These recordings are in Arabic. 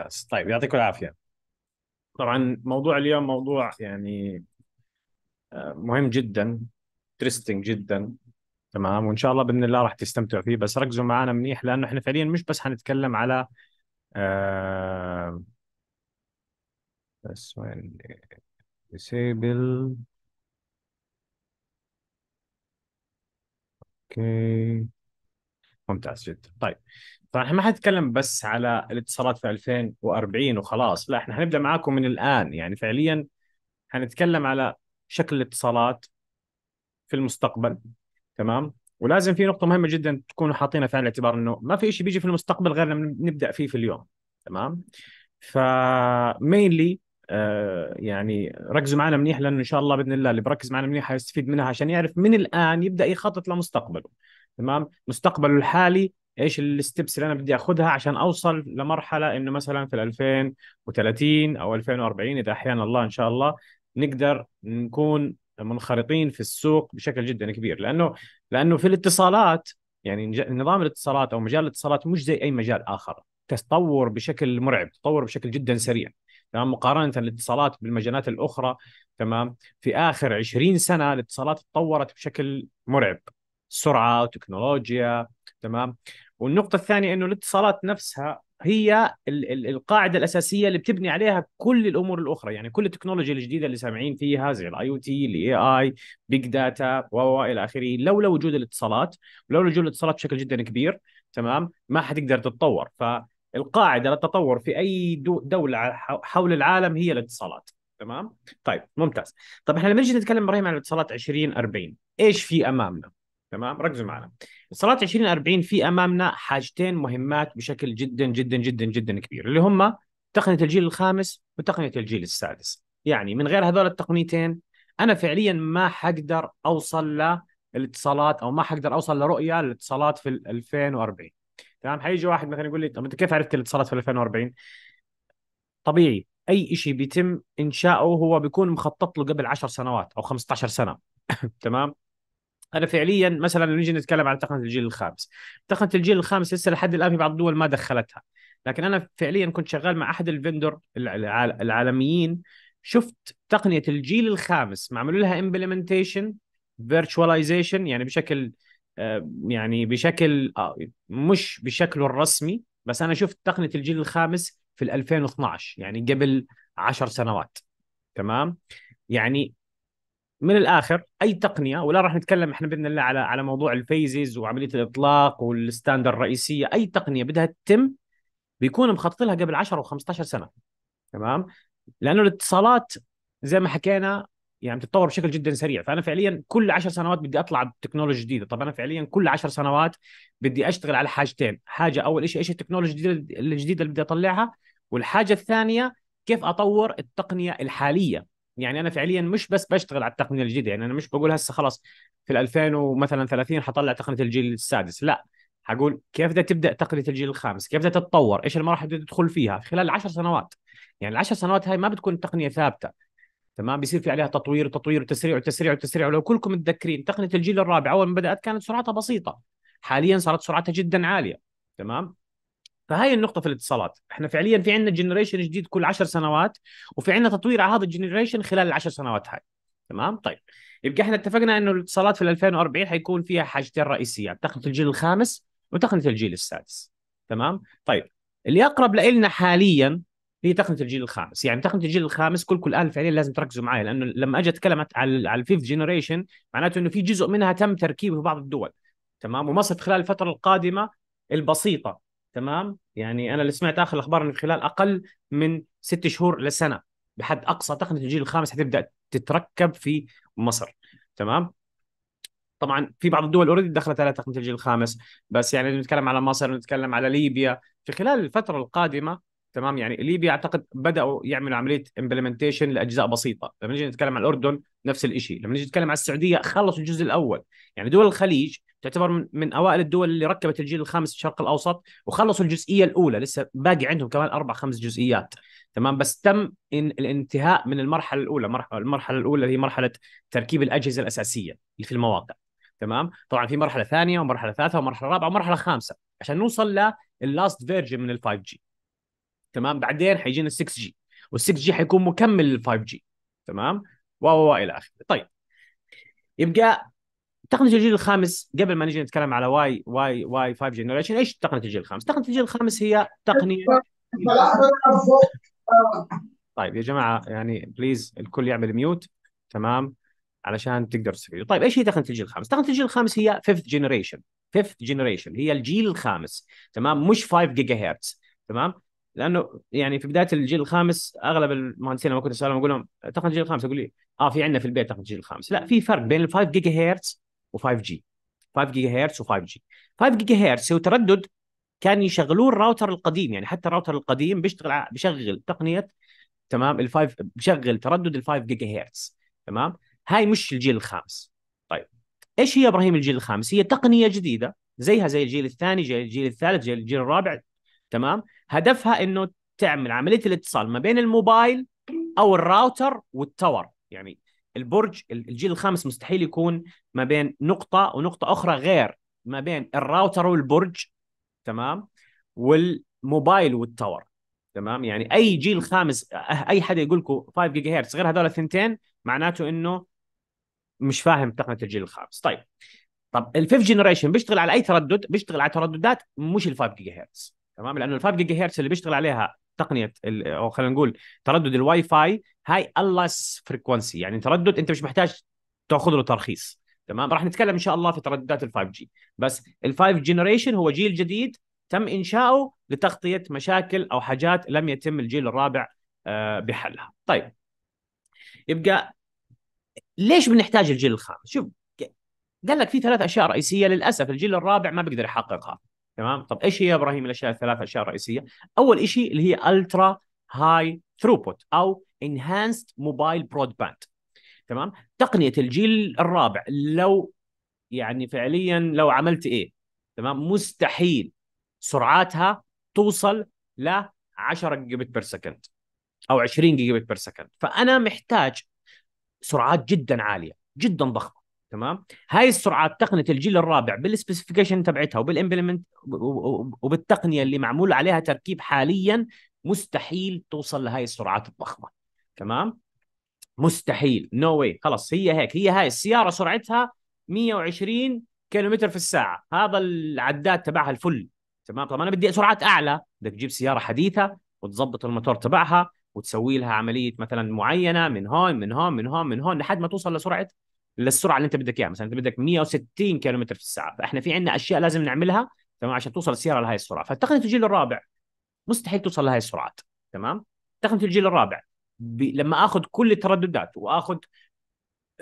ممتاز طيب يعطيكم العافيه طبعا موضوع اليوم موضوع يعني آه، مهم جدا تريستنج جدا تمام وان شاء الله باذن الله راح تستمتعوا فيه بس ركزوا معنا منيح لانه احنا فعليا مش بس حنتكلم على آه بس وين ديسيبل اوكي ممتاز جدا طيب طبعا احنا ما حنتكلم بس على الاتصالات في 2040 وخلاص لا احنا حنبدا معاكم من الان يعني فعليا حنتكلم على شكل الاتصالات في المستقبل تمام ولازم في نقطة مهمة جدا تكونوا حاطينها في عين الاعتبار انه ما في شيء بيجي في المستقبل غير لما نبدا فيه في اليوم تمام فمينلي آه يعني ركزوا معنا منيح لانه ان شاء الله باذن الله اللي بركز معنا منيح حيستفيد منها عشان يعرف من الان يبدا يخطط لمستقبله تمام مستقبله الحالي ايش الستبس اللي انا بدي اخذها عشان اوصل لمرحله انه مثلا في 2030 او 2040 اذا احيانا الله ان شاء الله نقدر نكون منخرطين في السوق بشكل جدا كبير لانه لانه في الاتصالات يعني نظام الاتصالات او مجال الاتصالات مش زي اي مجال اخر تتطور بشكل مرعب تطور بشكل جدا سريع تمام مقارنه الاتصالات بالمجالات الاخرى تمام في اخر 20 سنه الاتصالات تطورت بشكل مرعب سرعه وتكنولوجيا تمام والنقطه الثانيه انه الاتصالات نفسها هي القاعده الاساسيه اللي بتبني عليها كل الامور الاخرى يعني كل التكنولوجيا الجديده اللي سامعين فيها زي الاي او تي الاي اي بيج داتا والى اخره لولا وجود الاتصالات ولولا وجود الاتصالات بشكل جدا كبير تمام ما حتقدر تتطور فالقاعده للتطور في اي دوله حول العالم هي الاتصالات تمام طيب ممتاز طب احنا لما نجي نتكلم ابراهيم عن الاتصالات 20 40 ايش في امامنا تمام ركزوا معنا الصلاه 2040 في امامنا حاجتين مهمات بشكل جدا جدا جدا جدا كبير اللي هم تقنيه الجيل الخامس وتقنيه الجيل السادس يعني من غير هذول التقنيتين انا فعليا ما حقدر اوصل للاتصالات او ما حقدر اوصل لرؤيه الاتصالات في 2040 تمام حيجي واحد مثلا يقول لي طب انت كيف عرفت الاتصالات في 2040 طبيعي اي شيء بيتم انشاؤه هو بيكون مخطط له قبل 10 سنوات او 15 سنه تمام انا فعليا مثلا نيجي نتكلم عن تقنيه الجيل الخامس تقنيه الجيل الخامس لسه لحد الان في بعض الدول ما دخلتها لكن انا فعليا كنت شغال مع احد الفندر العالميين شفت تقنيه الجيل الخامس معمول لها امبلمنتيشن فيرتشواليزيشن يعني بشكل آه، يعني بشكل آه، مش بشكله الرسمي بس انا شفت تقنيه الجيل الخامس في 2012 يعني قبل 10 سنوات تمام يعني من الاخر اي تقنيه ولا راح نتكلم احنا باذن الله على على موضوع الفيزز وعمليه الاطلاق والستاندر الرئيسيه اي تقنيه بدها تتم بيكون مخطط لها قبل 10 و15 سنه تمام لانه الاتصالات زي ما حكينا يعني بتتطور بشكل جدا سريع فانا فعليا كل 10 سنوات بدي اطلع بتكنولوجيا جديده طب انا فعليا كل 10 سنوات بدي اشتغل على حاجتين حاجه اول شيء ايش التكنولوجيا الجديده اللي بدي اطلعها والحاجه الثانيه كيف اطور التقنيه الحاليه يعني انا فعليا مش بس بشتغل على التقنيه الجديده يعني انا مش بقول هسه خلاص في ال 2000 ومثلا 30 حطلع تقنيه الجيل السادس لا حقول كيف بدها تبدا تقنيه الجيل الخامس كيف بدها تتطور ايش المراحل اللي تدخل فيها خلال 10 سنوات يعني العشر سنوات هاي ما بتكون تقنيه ثابته تمام بيصير في عليها تطوير وتطوير وتسريع وتسريع وتسريع ولو كلكم متذكرين تقنيه الجيل الرابع اول ما بدات كانت سرعتها بسيطه حاليا صارت سرعتها جدا عاليه تمام فهاي النقطه في الاتصالات احنا فعليا في عندنا جنريشن جديد كل 10 سنوات وفي عندنا تطوير على هذا الجنريشن خلال العشر سنوات هاي تمام طيب يبقى احنا اتفقنا انه الاتصالات في 2040 حيكون فيها حاجتين رئيسيات تقنيه الجيل الخامس وتقنيه الجيل السادس تمام طيب اللي اقرب لنا حاليا هي تقنيه الجيل الخامس يعني تقنيه الجيل الخامس كلكم الان فعليا لازم تركزوا معي لانه لما اجي اتكلم على الفيف جنريشن معناته انه في جزء منها تم تركيبه في بعض الدول تمام ومصر خلال الفتره القادمه البسيطه تمام يعني انا اللي سمعت اخر الاخبار انه خلال اقل من ست شهور لسنه بحد اقصى تقنيه الجيل الخامس حتبدا تتركب في مصر تمام طبعا في بعض الدول اوريدي دخلت على تقنيه الجيل الخامس بس يعني نتكلم على مصر نتكلم على ليبيا في خلال الفتره القادمه تمام يعني ليبيا اعتقد بداوا يعملوا عمليه امبلمنتيشن لاجزاء بسيطه لما نيجي نتكلم عن الاردن نفس الشيء لما نيجي نتكلم عن السعوديه خلصوا الجزء الاول يعني دول الخليج تعتبر من, من اوائل الدول اللي ركبت الجيل الخامس في الشرق الاوسط وخلصوا الجزئيه الاولى لسه باقي عندهم كمان اربع خمس جزئيات تمام بس تم إن الانتهاء من المرحله الاولى المرحله الاولى اللي هي مرحله تركيب الاجهزه الاساسيه اللي في المواقع تمام طبعا في مرحله ثانيه ومرحله ثالثه ومرحله رابعه ومرحله خامسه عشان نوصل للاست فيرجن من ال5 جي تمام بعدين حيجينا 6 جي وال6 جي حيكون مكمل لل 5 جي تمام و و الى اخره طيب يبقى تقنيه الجيل الخامس قبل ما نجي نتكلم على واي واي واي 5 جنريشن ايش تقنيه الجيل الخامس؟ تقنيه الجيل الخامس هي تقنيه طيب يا جماعه يعني بليز الكل يعمل ميوت تمام علشان تقدر تستفيدوا طيب ايش هي تقنيه الجيل الخامس؟ تقنيه الجيل الخامس هي فيفث جنريشن فيفث جنريشن هي الجيل الخامس تمام مش 5 جيجا هرتز تمام لانه يعني في بدايه الجيل الخامس اغلب المهندسين لما كنت اسالهم اقول لهم تقنيه الجيل الخامس اقول لي اه في عندنا في البيت تقنيه الجيل الخامس لا في فرق بين ال 5 جيجا هرتز و5 جي 5 جيجا هرتز و5 جي 5 جيجا هرتز هو تردد كان يشغلوه الراوتر القديم يعني حتى الراوتر القديم بيشتغل بيشغل تقنيه تمام ال 5 بيشغل تردد ال 5 جيجا هرتز تمام هاي مش الجيل الخامس طيب ايش هي ابراهيم الجيل الخامس هي تقنيه جديده زيها زي الجيل الثاني زي الجيل الثالث زي الجيل الرابع تمام هدفها انه تعمل عمليه الاتصال ما بين الموبايل او الراوتر والتاور يعني البرج الجيل الخامس مستحيل يكون ما بين نقطه ونقطه اخرى غير ما بين الراوتر والبرج تمام والموبايل والتاور تمام يعني اي جيل خامس اي حدا يقول لكم 5 جيجا هرتز غير هذول الثنتين معناته انه مش فاهم تقنيه الجيل الخامس طيب طب الفيف جنريشن بيشتغل على اي تردد بيشتغل على ترددات مش ال 5 جيجا هرتز تمام لانه ال 5 جيجا هرتز اللي بيشتغل عليها تقنيه او خلينا نقول تردد الواي فاي هاي اللاس فريكونسي يعني تردد انت مش محتاج تاخذ له ترخيص تمام راح نتكلم ان شاء الله في ترددات ال 5 جي بس ال 5 جنريشن هو جيل جديد تم انشاؤه لتغطيه مشاكل او حاجات لم يتم الجيل الرابع آه، بحلها طيب يبقى ليش بنحتاج الجيل الخامس شوف قال لك في ثلاث اشياء رئيسيه للاسف الجيل الرابع ما بيقدر يحققها تمام طب ايش هي ابراهيم الاشياء الثلاث اشياء الرئيسيه اول شيء اللي هي الترا هاي ثروبوت او انهانسد موبايل برود باند تمام تقنيه الجيل الرابع لو يعني فعليا لو عملت ايه تمام مستحيل سرعاتها توصل ل 10 جيجابت بير سكند او 20 جيجابت بير سكند فانا محتاج سرعات جدا عاليه جدا ضخمه تمام هاي السرعات تقنيه الجيل الرابع بالسبيسيفيكيشن تبعتها وبالامبلمنت وبالتقنيه اللي معمول عليها تركيب حاليا مستحيل توصل لهاي السرعات الضخمه تمام مستحيل نو no واي خلص هي هيك هي هاي السياره سرعتها 120 كيلومتر في الساعه هذا العداد تبعها الفل تمام طب انا بدي سرعات اعلى بدك تجيب سياره حديثه وتظبط الموتور تبعها وتسوي لها عمليه مثلا معينه من هون من هون من هون من هون لحد ما توصل لسرعه للسرعه اللي انت بدك اياها مثلا انت بدك 160 متر في الساعه فاحنا في عندنا اشياء لازم نعملها تمام عشان توصل السياره لهي السرعه فالتقنيه الجيل الرابع مستحيل توصل لهي السرعات تمام تقنيه الجيل الرابع ب... لما اخذ كل الترددات واخذ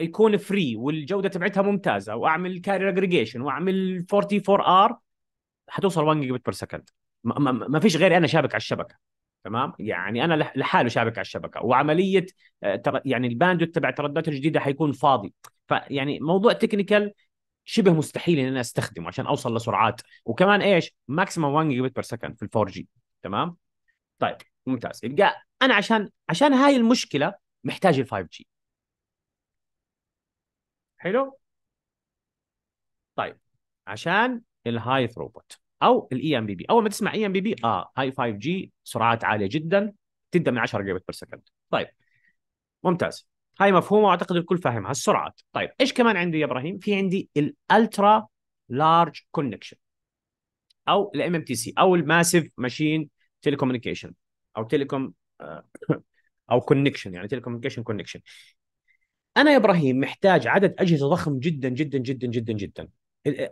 يكون فري والجوده تبعتها ممتازه واعمل كارير اجريجيشن واعمل 44 ار حتوصل 1 جيجا بت بير سكند ما, ما, ما فيش غيري انا شابك على الشبكه تمام يعني انا لحاله شابك على الشبكه وعمليه آه، يعني الباندوت تبع الترددات الجديده حيكون فاضي فيعني موضوع تكنيكال شبه مستحيل ان انا استخدمه عشان اوصل لسرعات وكمان ايش ماكسيمم 1 جيجا بير سكند في الفور جي تمام طيب ممتاز يبقى انا عشان عشان هاي المشكله محتاج ال 5 جي حلو طيب عشان الهاي ثروبوت او الاي ام بي بي اول ما تسمع اي ام بي بي اه هاي 5 جي سرعات عاليه جدا تبدا من 10 جيجا بير سكند طيب ممتاز هاي مفهومه واعتقد الكل فاهمها السرعات طيب ايش كمان عندي يا ابراهيم في عندي الالترا لارج كونكشن او الام ام تي سي او الماسيف ماشين تيليكوميونيكيشن او تيليكوم آه، او كونكشن يعني تيليكوميونيكيشن كونكشن انا يا ابراهيم محتاج عدد اجهزه ضخم جدا جدا جدا جدا جدا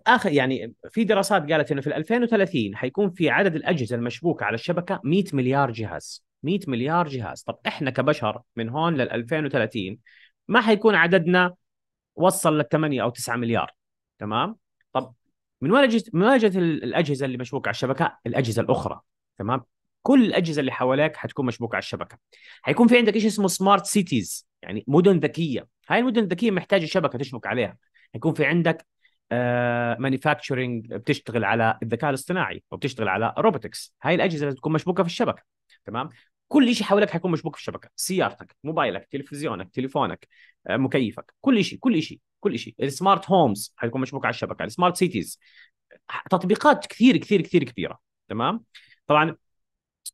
اخر يعني في دراسات قالت انه في 2030 حيكون في عدد الاجهزه المشبوكه على الشبكه 100 مليار جهاز 100 مليار جهاز طب احنا كبشر من هون لل 2030 ما حيكون عددنا وصل لل 8 او 9 مليار تمام طب من وين من وين الاجهزه اللي مشبوكه على الشبكه الاجهزه الاخرى تمام كل الاجهزه اللي حواليك حتكون مشبوكه على الشبكه حيكون في عندك شيء اسمه سمارت سيتيز يعني مدن ذكيه هاي المدن الذكيه محتاجه شبكه تشبك عليها حيكون في عندك مانيفاكتشرنج آه، بتشتغل على الذكاء الاصطناعي وبتشتغل على روبوتكس هاي الاجهزه لازم تكون مشبوكه في الشبكه تمام كل شيء حواليك حيكون مشبوك في الشبكه سيارتك موبايلك تلفزيونك تليفونك آه، مكيفك كل شيء كل شيء كل شيء السمارت هومز حيكون مشبوك على الشبكه السمارت سيتيز تطبيقات كثير كثير كثير كبيره تمام طبعا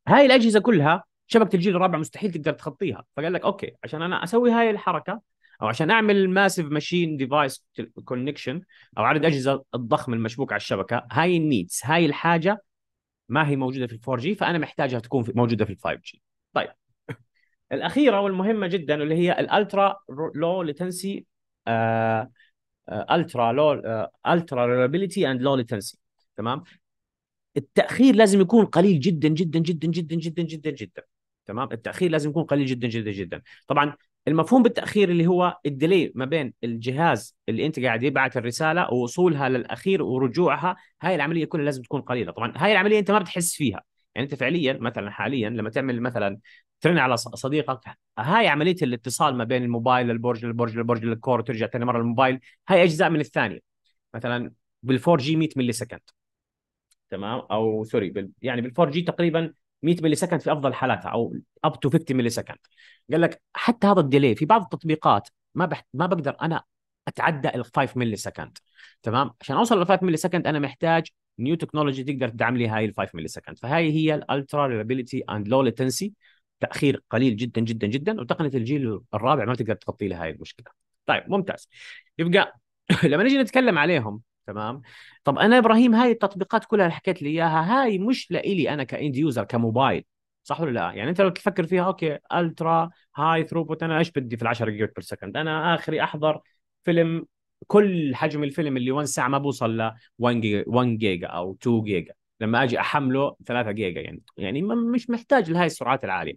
هاي الاجهزه كلها شبكه الجيل الرابع مستحيل تقدر تخطيها فقال لك اوكي عشان انا اسوي هاي الحركه او عشان اعمل ماسيف ماشين ديفايس كونكشن او عدد اجهزه الضخم المشبوك على الشبكه هاي النيدز هاي الحاجه ما هي موجوده في ال 4 جي فانا محتاجها تكون موجوده في ال 5 جي طيب الاخيره والمهمه جدا اللي هي الالترا لو ليتنسي آه، آه، الترا لو آه، الترا ريلابيلتي اند لو ليتنسي تمام التاخير لازم يكون قليل جدا جدا جدا جدا جدا جدا جدا تمام التاخير لازم يكون قليل جدا جدا جدا طبعا المفهوم بالتاخير اللي هو الديلي ما بين الجهاز اللي انت قاعد يبعث الرساله ووصولها للاخير ورجوعها هاي العمليه كلها لازم تكون قليله طبعا هاي العمليه انت ما بتحس فيها يعني انت فعليا مثلا حاليا لما تعمل مثلا ترن على صديقك هاي عمليه الاتصال ما بين الموبايل للبرج للبرج للبرج للكور وترجع ثاني مره للموبايل هاي اجزاء من الثانيه مثلا بال 4 جي 100 ملي سكند تمام او سوري بال... يعني بال 4 جي تقريبا 100 ملي سكند في افضل حالاتها او اب تو 50 ملي سكند قال لك حتى هذا الديلي في بعض التطبيقات ما بح... ما بقدر انا اتعدى ال 5 ملي سكند تمام عشان اوصل ل 5 ملي سكند انا محتاج نيو تكنولوجي تقدر تدعم لي هاي ال 5 ملي سكند فهاي هي الالترا ريلابيلتي اند لو ليتنسي تاخير قليل جدا جدا جدا وتقنيه الجيل الرابع ما تقدر تغطي لها هاي المشكله طيب ممتاز يبقى لما نجي نتكلم عليهم تمام طب انا ابراهيم هاي التطبيقات كلها اللي حكيت لي اياها هاي مش لإلي انا كاند يوزر كموبايل صح ولا لا؟ يعني انت لو تفكر فيها اوكي الترا هاي ثروبوت انا ايش بدي في ال 10 جيجا بير سكند؟ انا اخري احضر فيلم كل حجم الفيلم اللي 1 ساعه ما بوصل ل 1 جيجا 1 جيجا او 2 جيجا لما اجي احمله 3 جيجا يعني يعني مش محتاج لهي السرعات العاليه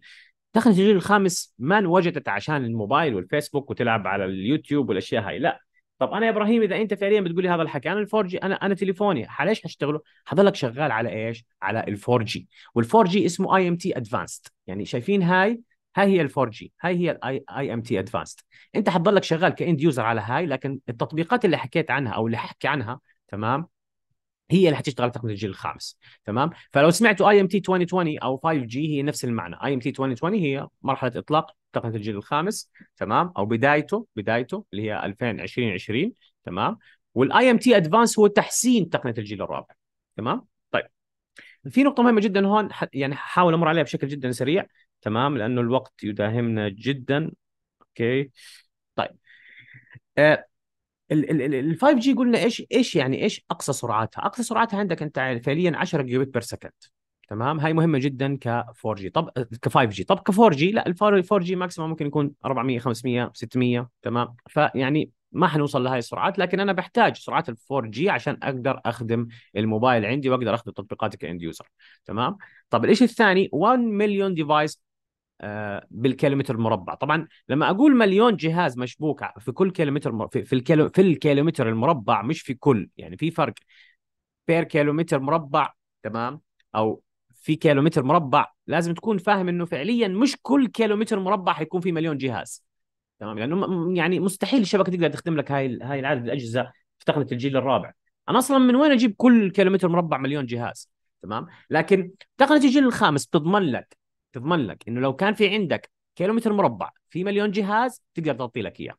دخل الجيل الخامس ما انوجدت عشان الموبايل والفيسبوك وتلعب على اليوتيوب والاشياء هاي لا طب انا يا ابراهيم اذا انت فعليا بتقول لي هذا الحكي انا الفور جي انا انا تليفوني ليش حشتغله؟ حضلك شغال على ايش؟ على الفور جي والفور جي اسمه اي ام تي ادفانسد يعني شايفين هاي هاي هي الفور جي هاي هي الاي اي ام تي ادفانسد انت حتضلك شغال كاند يوزر على هاي لكن التطبيقات اللي حكيت عنها او اللي حكي عنها تمام هي اللي حتشتغل تقنيه الجيل الخامس تمام فلو سمعتوا اي ام تي 2020 او 5 جي هي نفس المعنى اي ام تي 2020 هي مرحله اطلاق تقنيه الجيل الخامس تمام او بدايته بدايته اللي هي 2020 تمام والاي ام تي ادفانس هو تحسين تقنيه الجيل الرابع تمام طيب في نقطه مهمه جدا هون يعني حاول امر عليها بشكل جدا سريع تمام لانه الوقت يداهمنا جدا اوكي طيب آه ال 5 جي قلنا ايش ايش يعني ايش اقصى سرعاتها؟ اقصى سرعاتها عندك انت فعليا 10 جيجابيت بير سكند تمام هاي مهمه جدا ك 4 جي طب ك 5 جي طب ك 4 جي لا ال 4 جي ماكسيموم ممكن يكون 400 500 600 تمام فيعني ما حنوصل لهي السرعات لكن انا بحتاج سرعات ال 4 جي عشان اقدر اخدم الموبايل عندي واقدر اخدم تطبيقاتي كاند يوزر تمام طب الشيء الثاني 1 مليون ديفايس بالكيلومتر المربع طبعا لما اقول مليون جهاز مشبوك في كل كيلومتر في الكيلو... في الكيلومتر المربع مش في كل يعني في فرق بير كيلومتر مربع تمام او في كيلومتر مربع لازم تكون فاهم انه فعليا مش كل كيلومتر مربع حيكون في مليون جهاز تمام لانه يعني, يعني مستحيل الشبكه تقدر تخدم لك هاي هاي العدد الاجهزه في تقنيه الجيل الرابع انا اصلا من وين اجيب كل كيلومتر مربع مليون جهاز تمام لكن تقنيه الجيل الخامس بتضمن لك تضمن لك انه لو كان في عندك كيلومتر مربع في مليون جهاز تقدر تعطي لك اياه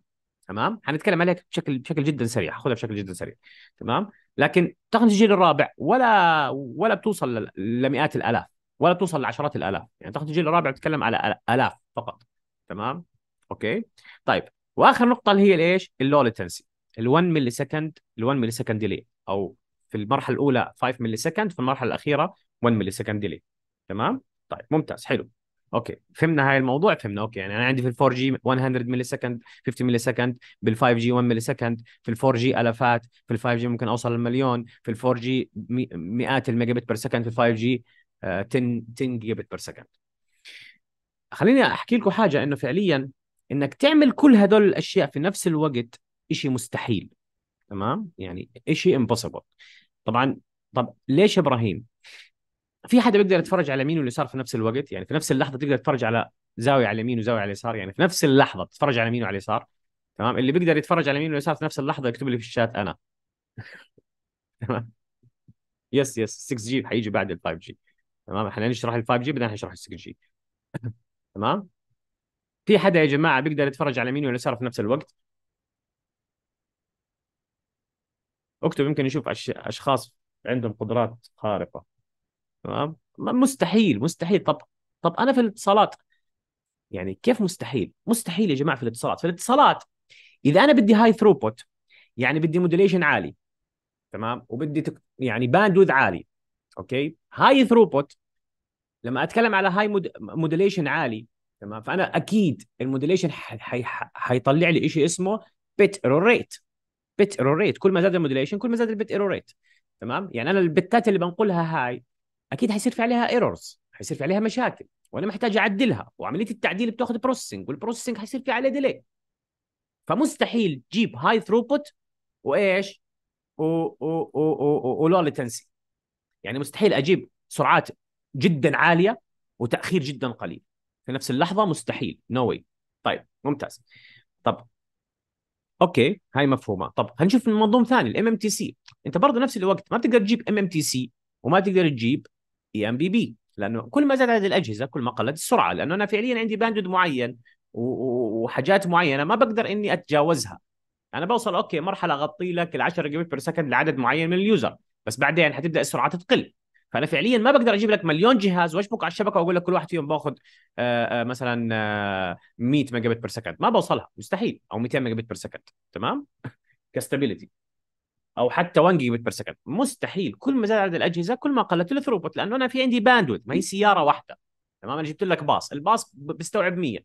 تمام حنتكلم عليك بشكل بشكل جدا سريع خذها بشكل جدا سريع تمام لكن تقنيه الجيل الرابع ولا ولا بتوصل لمئات الالاف ولا بتوصل لعشرات الالاف يعني تقنيه الجيل الرابع بتتكلم على الاف فقط تمام اوكي طيب واخر نقطه اللي هي الايش اللو ليتنسي ال1 ملي سكند ال1 ملي سكند ديلي او في المرحله الاولى 5 ملي سكند في المرحله الاخيره 1 ملي سكند ديلي تمام طيب ممتاز حلو اوكي فهمنا هاي الموضوع فهمنا اوكي يعني انا عندي في ال 4 جي 100 ملي سكند 50 ملي سكند بال 5 جي 1 ملي سكند في ال 4 جي الافات في ال 5 جي ممكن اوصل للمليون في ال 4 جي مئات الميجا بت بير سكند في ال 5 جي 10 10 جيجا بت بير سكند خليني احكي لكم حاجه انه فعليا انك تعمل كل هدول الاشياء في نفس الوقت شيء مستحيل تمام يعني شيء امبوسيبل طبعا طب ليش ابراهيم في حدا بيقدر يتفرج على مين واليسار في نفس الوقت يعني في نفس اللحظه تقدر تتفرج على زاويه على اليمين وزاويه على اليسار يعني في نفس اللحظه تتفرج على مين وعلى اليسار تمام اللي بيقدر يتفرج على مين واليسار في نفس اللحظه يكتب لي في الشات انا تمام يس يس 6 جي حيجي بعد ال 5 جي تمام احنا نشرح ال 5 جي بعدين حنشرح ال 6 جي تمام في حدا يا جماعه بيقدر يتفرج على مين واليسار في نفس الوقت اكتب يمكن يشوف اشخاص عندهم قدرات خارقه تمام مستحيل مستحيل طب طب انا في الاتصالات يعني كيف مستحيل مستحيل يا جماعه في الاتصالات في الاتصالات اذا انا بدي هاي ثروبوت يعني بدي موديليشن عالي تمام وبدي تك... يعني باندوذ عالي اوكي هاي ثروبوت لما اتكلم على هاي موديليشن عالي تمام فانا اكيد الموديليشن حي... حي... حيطلع لي شيء اسمه بت ايرور ريت بت ايرور ريت كل ما زاد الموديليشن كل ما زاد البت ايرور ريت تمام يعني انا البتات اللي بنقلها هاي اكيد حيصير في عليها ايرورز حيصير في عليها مشاكل وانا محتاج اعدلها وعمليه التعديل بتاخذ بروسيسنج والبروسيسنج حيصير في عليه ديلي فمستحيل تجيب هاي ثروبوت وايش ولو ليتنسي يعني مستحيل اجيب سرعات جدا عاليه وتاخير جدا قليل في نفس اللحظه مستحيل نو no واي طيب ممتاز طب اوكي هاي مفهومه طب هنشوف من منظور ثاني الام ام تي سي انت برضه نفس الوقت ما بتقدر تجيب ام ام تي سي وما تقدر تجيب اي ام بي بي لانه كل ما زاد عدد الاجهزه كل ما قلت السرعه لانه انا فعليا عندي باندود معين وحاجات معينه ما بقدر اني اتجاوزها انا بوصل اوكي مرحله اغطي لك ال 10 جيجابيت بير سكند لعدد معين من اليوزر بس بعدين حتبدا السرعات تقل فانا فعليا ما بقدر اجيب لك مليون جهاز واشبك على الشبكه واقول لك كل واحد فيهم باخذ آه، آه، مثلا 100 ميجا بت بير سكند ما بوصلها مستحيل او 200 ميجا بت بير سكند تمام كاستابيليتي او حتى 1 جيجا بت بير سكند مستحيل كل ما زاد عدد الاجهزه كل ما قلت الثروبوت لانه انا في عندي باندويث ما هي سياره واحده تمام انا جبت لك باص الباص بيستوعب 100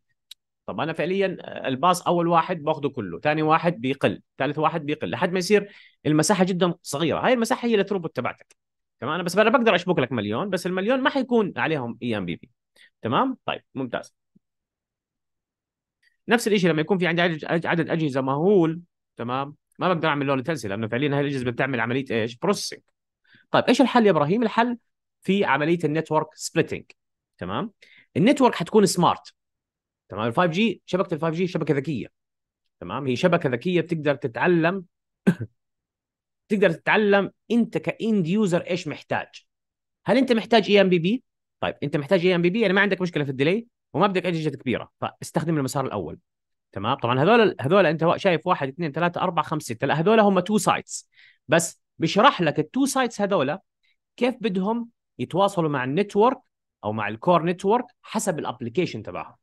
طب انا فعليا آه، الباص اول واحد باخذه كله ثاني واحد بيقل ثالث واحد بيقل لحد ما يصير المساحه جدا صغيره هاي المساحه هي الثروبوت تبعتك تمام انا بس انا بقدر اشبك لك مليون بس المليون ما حيكون عليهم اي ام بي بي تمام طيب ممتاز نفس الشيء لما يكون في عندي عدد اجهزه مهول تمام ما بقدر اعمل لون تنسي لانه فعليا هاي الاجهزه بتعمل عمليه ايش؟ بروسيسنج طيب ايش الحل يا ابراهيم؟ الحل في عمليه النتورك سبلتنج تمام؟ النتورك حتكون سمارت تمام ال 5 جي شبكه ال 5 جي شبكه ذكيه تمام هي شبكه ذكيه بتقدر تتعلم تقدر تتعلم انت كاند يوزر ايش محتاج هل انت محتاج اي ام بي بي طيب انت محتاج اي ام بي بي يعني ما عندك مشكله في الديلي وما بدك اجهزه كبيره فاستخدم المسار الاول تمام طبعا هذول هذول انت شايف واحد اثنين ثلاثه اربعه خمسه سته هذول هم تو سايتس بس بشرح لك التو سايتس هذول كيف بدهم يتواصلوا مع النتورك او مع الكور نتورك حسب الابلكيشن تبعهم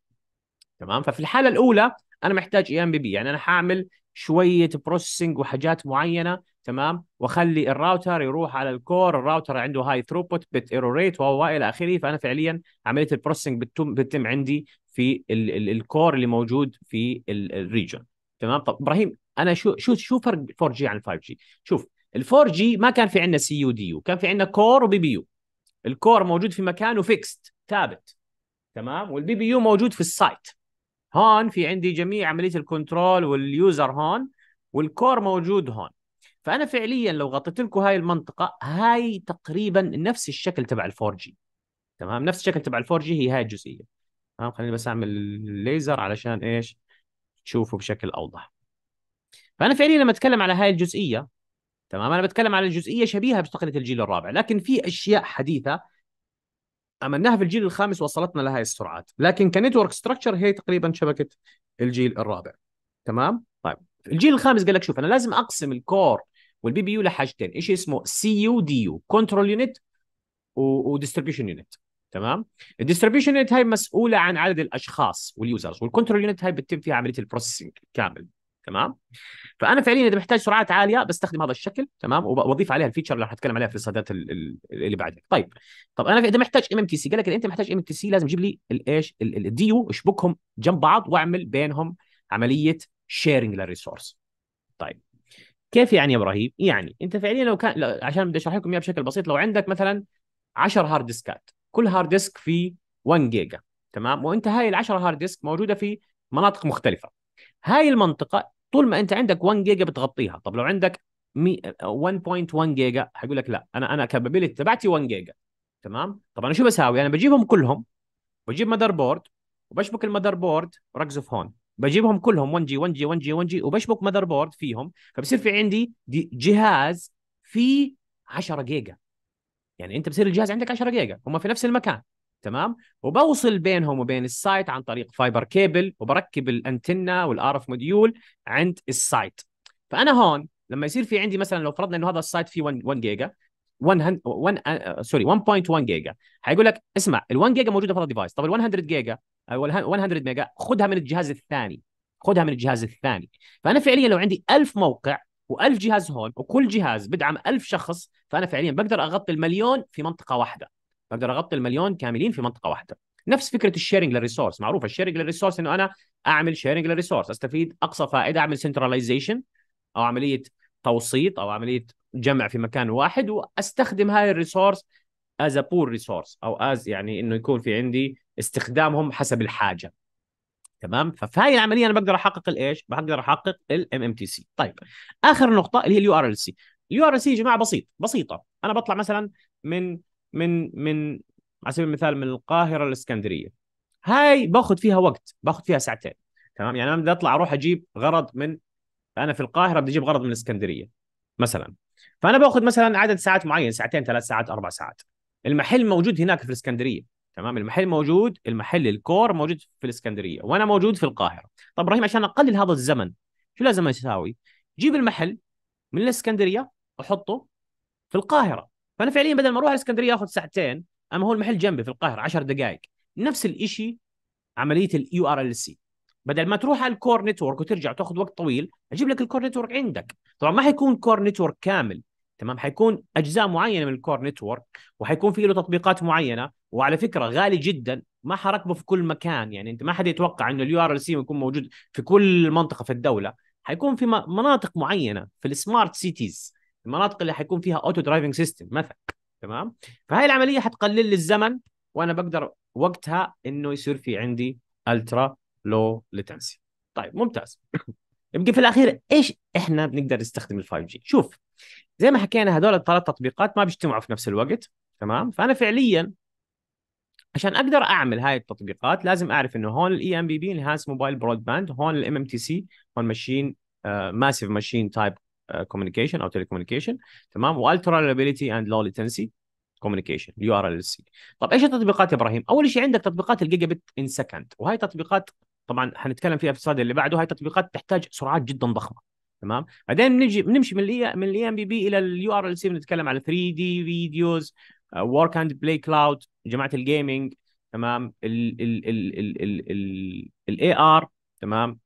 تمام ففي الحاله الاولى انا محتاج اي ام بي بي يعني انا حاعمل شويه بروسيسنج وحاجات معينه تمام واخلي الراوتر يروح على الكور الراوتر عنده هاي ثروبوت بت ايرور ريت والى اخره فانا فعليا عمليه البروسيسنج بتتم عندي في الكور اللي موجود في الريجن تمام طب ابراهيم انا شو شو شو فرق 4 جي عن 5 جي شوف ال 4 جي ما كان في عندنا سي يو دي يو كان في عندنا كور وبي بي يو الكور موجود في مكانه فيكست ثابت تمام والبي بي يو موجود في السايت هون في عندي جميع عمليه الكنترول واليوزر هون والكور موجود هون فانا فعليا لو غطيت لكم هاي المنطقه هاي تقريبا نفس الشكل تبع ال 4 جي تمام نفس الشكل تبع ال 4 جي هي هاي الجزئيه تمام خليني بس اعمل الليزر علشان ايش تشوفه بشكل اوضح فانا فعليا لما اتكلم على هاي الجزئيه تمام انا بتكلم على الجزئيه شبيهه بتقنيه الجيل الرابع لكن في اشياء حديثه عملناها في الجيل الخامس وصلتنا لهي السرعات لكن كنتورك ستراكشر هي تقريبا شبكه الجيل الرابع تمام طيب الجيل الخامس قال لك شوف انا لازم اقسم الكور والبي بي يو لحاجتين شيء اسمه سي يو دي يو كنترول يونت وديستريبيوشن يونت تمام الديستريبيوشن يونت هاي مسؤوله عن عدد الاشخاص واليوزرز والكنترول يونت هاي بتتم فيها عمليه البروسيسنج كامل تمام فانا فعليا اذا محتاج سرعات عاليه بستخدم هذا الشكل تمام وبضيف عليها الفيتشر اللي راح اتكلم عليها في الصادات اللي بعدها طيب طب انا اذا محتاج ام ام تي سي قال لك اذا انت محتاج ام ام تي سي لازم تجيب لي الايش الدي يو اشبكهم جنب بعض واعمل بينهم عمليه شيرنج للريسورس طيب كيف يعني يا ابراهيم يعني انت فعليا لو كان عشان بدي اشرح لكم اياها بشكل بسيط لو عندك مثلا 10 هارد ديسكات كل هارد ديسك فيه 1 جيجا تمام وانت هاي ال10 هارد ديسك موجوده في مناطق مختلفه هاي المنطقه طول ما انت عندك 1 جيجا بتغطيها طب لو عندك 1.1 جيجا حيقول لك لا انا انا كابابيلتي تبعتي 1 جيجا تمام طب انا شو بساوي انا بجيبهم كلهم بجيب مدر بورد وبشبك المدر بورد ركزوا في هون بجيبهم كلهم 1 جي 1 جي 1 جي 1 جي وبشبك مدر بورد فيهم فبصير في عندي جهاز فيه 10 جيجا يعني انت بصير الجهاز عندك 10 جيجا هم في نفس المكان تمام وبوصل بينهم وبين السايت عن طريق فايبر كيبل وبركب الانتنا اف موديول عند السايت فانا هون لما يصير في عندي مثلا لو فرضنا انه هذا السايت فيه 1 جيجا 1 سوري 1.1 جيجا حيقول لك اسمع ال1 جيجا موجوده في هذا الديفايس طب ال100 جيجا او آه، ال100 ميجا خذها من الجهاز الثاني خذها من الجهاز الثاني فانا فعليا لو عندي 1000 موقع و1000 جهاز هون وكل جهاز بدعم 1000 شخص فانا فعليا بقدر اغطي المليون في منطقه واحده بقدر اغطي المليون كاملين في منطقه واحده نفس فكره الشيرنج للريسورس معروفه الشيرنج للريسورس انه انا اعمل شيرنج للريسورس استفيد اقصى فائده اعمل سنتراليزيشن او عمليه توسيط او عمليه جمع في مكان واحد واستخدم هاي الريسورس از بور ريسورس او از يعني انه يكون في عندي استخدامهم حسب الحاجه تمام ففي هاي العمليه انا بقدر احقق الايش؟ بقدر احقق الام ام تي سي طيب اخر نقطه اللي هي اليو ار ال سي اليو ار ال سي يا جماعه بسيط بسيطه انا بطلع مثلا من من من على سبيل المثال من القاهره للاسكندريه هاي باخذ فيها وقت باخذ فيها ساعتين تمام يعني انا بدي اطلع اروح اجيب غرض من انا في القاهره بدي اجيب غرض من الاسكندريه مثلا فانا باخذ مثلا عدد ساعات معين ساعتين ثلاث ساعات اربع ساعات المحل موجود هناك في الاسكندريه تمام المحل موجود المحل الكور موجود في الاسكندريه وانا موجود في القاهره طب ابراهيم عشان اقلل هذا الزمن شو لازم اساوي جيب المحل من الاسكندريه احطه في القاهره فانا فعليا بدل ما اروح الاسكندريه اخذ ساعتين اما هو المحل جنبي في القاهره 10 دقائق نفس الشيء عمليه اليو ار ال سي بدل ما تروح على الكور نتورك وترجع تاخذ وقت طويل اجيب لك الكور نتورك عندك طبعا ما حيكون كور نتورك كامل تمام حيكون اجزاء معينه من الكور نتورك وحيكون في له تطبيقات معينه وعلى فكره غالي جدا ما حركبه في كل مكان يعني انت ما حد يتوقع انه اليو ار ال سي يكون موجود في كل منطقه في الدوله حيكون في مناطق معينه في السمارت سيتيز المناطق اللي حيكون فيها اوتو درايفنج سيستم مثلا تمام فهي العمليه حتقلل لي الزمن وانا بقدر وقتها انه يصير في عندي الترا لو ليتنسي طيب ممتاز يمكن في الاخير ايش احنا بنقدر نستخدم ال 5 جي شوف زي ما حكينا هذول الثلاث تطبيقات ما بيجتمعوا في نفس الوقت تمام فانا فعليا عشان اقدر اعمل هاي التطبيقات لازم اعرف انه هون الاي ام بي بي انهانس موبايل برود باند هون الام ام تي سي هون ماشين ماسيف ماشين تايب كوميونيكيشن او تيليكوميونيكيشن تمام والترا ريلابيلتي اند لو ليتنسي كوميونيكيشن اليو ار ال سي طب ايش التطبيقات يا ابراهيم اول شيء عندك تطبيقات الجيجا بت ان سكند وهي تطبيقات طبعا حنتكلم فيها في السؤال اللي بعده هاي تطبيقات تحتاج سرعات جدا ضخمه تمام بعدين بنجي بنمشي من الاي من الاي ام بي بي الى اليو ار ال سي بنتكلم على 3 دي فيديوز ورك اند بلاي كلاود جماعه الجيمنج تمام الاي ار تمام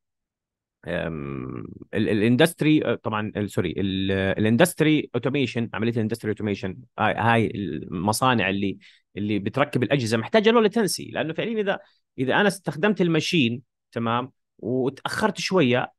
الاندستري آه، طبعا سوري الاندستري اوتوميشن عمليه الاندستري اوتوميشن هاي المصانع اللي اللي بتركب الاجهزه محتاجه لولا تنسي لانه فعليا اذا اذا انا استخدمت المشين تمام وتاخرت شويه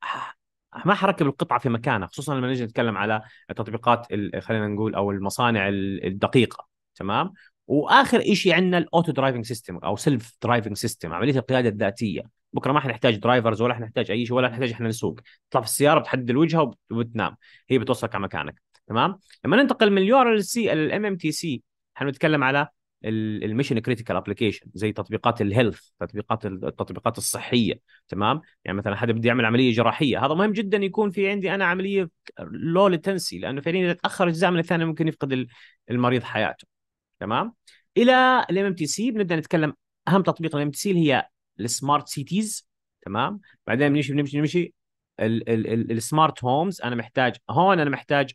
ما حركب القطعه في مكانها خصوصا لما نجي نتكلم على التطبيقات خلينا نقول او المصانع الدقيقه تمام واخر شيء عندنا الاوتو درايفنج سيستم او سيلف درايفنج سيستم عمليه القياده الذاتيه بكره ما حنحتاج درايفرز ولا حنحتاج اي شيء ولا حنحتاج احنا نسوق تطلع في السياره بتحدد الوجهه وبتنام هي بتوصلك على مكانك تمام لما ننتقل من اليو ار ال سي للام ام تي سي حنتكلم على الميشن كريتيكال ابلكيشن زي تطبيقات الهيلث تطبيقات التطبيقات الصحيه تمام يعني مثلا حدا بده يعمل عمليه جراحيه هذا مهم جدا يكون في عندي انا عمليه لو لتنسي لانه فعليا اذا تاخر اجزاء من الثانيه ممكن يفقد المريض حياته تمام الى الام ام تي سي بنبدا نتكلم اهم تطبيق الام تي سي اللي هي السمارت سيتيز تمام بعدين بنمشي بنمشي نمشي السمارت هومز انا محتاج هون انا محتاج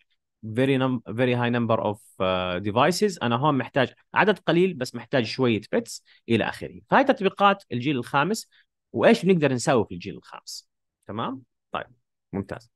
فيري فيري هاي نمبر اوف ديفايسز انا هون محتاج عدد قليل بس محتاج شويه بتس الى اخره فهي تطبيقات الجيل الخامس وايش بنقدر نسوي في الجيل الخامس تمام طيب ممتاز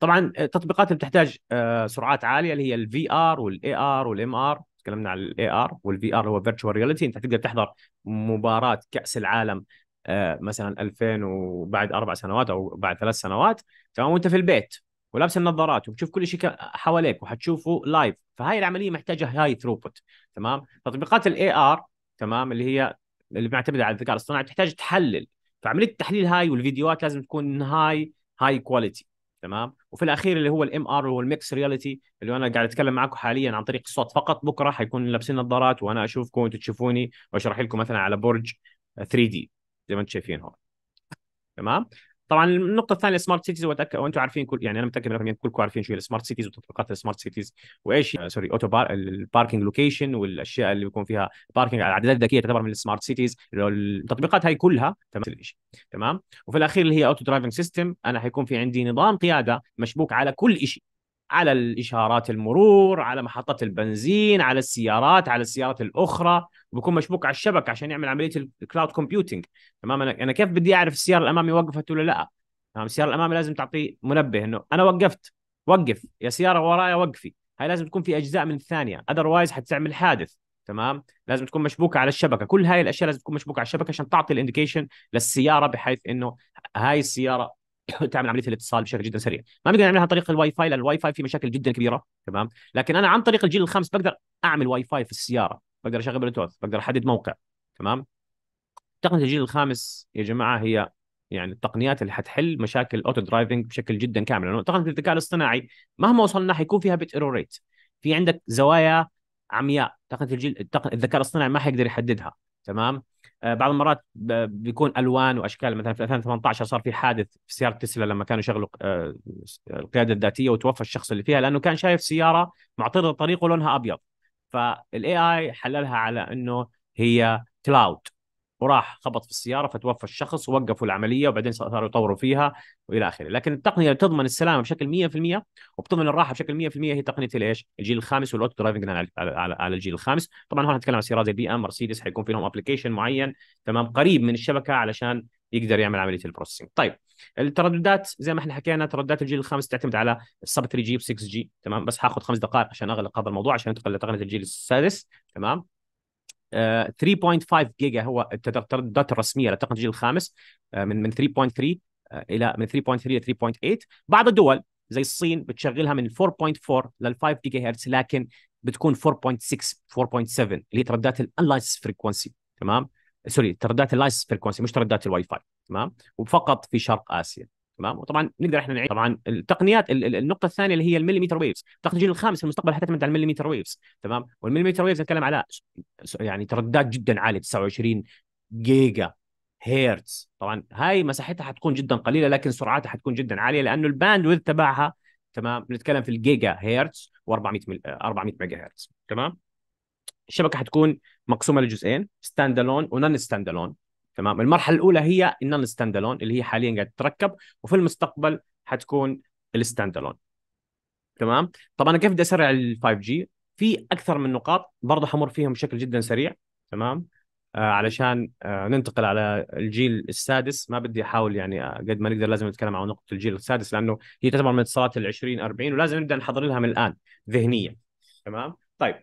طبعا التطبيقات آه، اللي بتحتاج آه، سرعات عاليه اللي هي الفي ار والاي ار والام ار تكلمنا عن الاي ار والفي ار هو فيرتشوال رياليتي انت تقدر تحضر مباراه كاس العالم آه، مثلا 2000 وبعد اربع سنوات او بعد ثلاث سنوات تمام وانت في البيت ولابس النظارات وبتشوف كل شيء حواليك وحتشوفه لايف فهاي العمليه محتاجه هاي ثروبوت تمام تطبيقات الاي ار تمام اللي هي اللي معتمده على الذكاء الاصطناعي بتحتاج تحلل فعمليه التحليل هاي والفيديوهات لازم تكون هاي هاي كواليتي تمام وفي الاخير اللي هو الام ار هو الميكس رياليتي اللي انا قاعد اتكلم معكم حاليا عن طريق الصوت فقط بكره حيكون لابسين نظارات وانا اشوفكم وانتم تشوفوني واشرح لكم مثلا على برج 3 دي زي ما انتم شايفين هون تمام طبعا النقطه الثانيه سمارت سيتيز وانتم عارفين كل يعني انا متاكد من كلكم عارفين شو هي السمارت سيتيز وتطبيقات السمارت سيتيز وايش سوري اوتو بار الباركينج لوكيشن والاشياء اللي بيكون فيها باركينج على الاعدادات الذكيه تعتبر من السمارت سيتيز التطبيقات هاي كلها تمام تمام وفي الاخير اللي هي اوتو درايفنج سيستم انا حيكون في عندي نظام قياده مشبوك على كل شيء على الاشارات المرور على محطات البنزين على السيارات على السيارات الاخرى وبكون مشبوك على الشبكه عشان يعمل عمليه الكلاود كومبيوتنج تمام انا انا كيف بدي اعرف السياره الامامي وقفت ولا لا تمام السياره الامامي لازم تعطي منبه انه انا وقفت وقف يا سياره ورايا وقفي هاي لازم تكون في اجزاء من الثانيه اذروايز حتعمل حادث تمام لازم تكون مشبوكه على الشبكه كل هاي الاشياء لازم تكون مشبوكه على الشبكه عشان تعطي الانديكيشن للسياره بحيث انه هاي السياره تعمل عمليه الاتصال بشكل جدا سريع ما بقدر نعملها عن طريق الواي فاي لان الواي فاي فيه مشاكل جدا كبيره تمام لكن انا عن طريق الجيل الخامس بقدر اعمل واي فاي في السياره بقدر اشغل بلوتوث بقدر احدد موقع تمام تقنيه الجيل الخامس يا جماعه هي يعني التقنيات اللي حتحل مشاكل الاوتو درايفنج بشكل جدا كامل لانه تقنيه الذكاء الاصطناعي مهما وصلنا حيكون فيها بيت ايرور ريت في عندك زوايا عمياء تقنيه الجيل الذكاء الاصطناعي ما حيقدر يحددها تمام آه، بعض المرات بيكون الوان واشكال مثلا في 2018 صار في حادث في سياره تسلا لما كانوا يشغلوا آه، القياده الذاتيه وتوفى الشخص اللي فيها لانه كان شايف سياره معطله الطريق ولونها ابيض فالاي اي حللها على انه هي كلاود وراح خبط في السياره فتوفى الشخص ووقفوا العمليه وبعدين صاروا يطوروا فيها والى اخره، لكن التقنيه تضمن السلامه بشكل 100% وبتضمن الراحه بشكل 100% هي تقنيه الايش؟ الجيل الخامس والاوتو درايفنج على, على, على الجيل الخامس، طبعا هون نتكلم عن سيارات زي بي ام مرسيدس حيكون في لهم ابلكيشن معين تمام قريب من الشبكه علشان يقدر يعمل عمليه البروسيسنج. طيب الترددات زي ما احنا حكينا ترددات الجيل الخامس تعتمد على السب 3 جي و 6 جي تمام بس هاخذ خمس دقائق عشان اغلق هذا الموضوع عشان ننتقل لتقنيه الجيل السادس تمام 3.5 آه، جيجا هو الترددات الرسميه للتقنيه الجيل الخامس آه، من من 3.3 آه، الى من 3.3 ل 3.8 بعض الدول زي الصين بتشغلها من 4.4 لل 5 جيجا هرتز لكن بتكون 4.6 4.7 اللي هي ترددات الانلايس فريكونسي تمام سوري ترددات اللايس فريكونسي مش ترددات الواي فاي تمام وفقط في شرق اسيا تمام وطبعا نقدر احنا نعيد طبعا التقنيات النقطه الثانيه اللي هي المليمتر ويفز تقنيه الجيل الخامس في المستقبل حتعتمد على المليمتر ويفز تمام والمليمتر ويفز نتكلم على يعني تردات جدا عاليه 29 جيجا هيرتز طبعا هاي مساحتها حتكون جدا قليله لكن سرعتها حتكون جدا عاليه لانه الباند ويذ تبعها تمام نتكلم في الجيجا هيرتز و400 مل... 400 ميجا هيرتز تمام الشبكه حتكون مقسومه لجزئين ستاند الون ونن ستاند الون تمام المرحله الاولى هي النون ستاند الون اللي هي حاليا قاعد تتركب وفي المستقبل حتكون الستاند الون تمام طبعا انا كيف بدي اسرع ال 5 جي في اكثر من نقاط برضه حمر فيهم بشكل جدا سريع تمام آه علشان آه ننتقل على الجيل السادس ما بدي احاول يعني آه قد ما نقدر لازم نتكلم عن نقطه الجيل السادس لانه هي تعتبر من اتصالات ال 20 40 ولازم نبدا نحضر لها من الان ذهنيا تمام طيب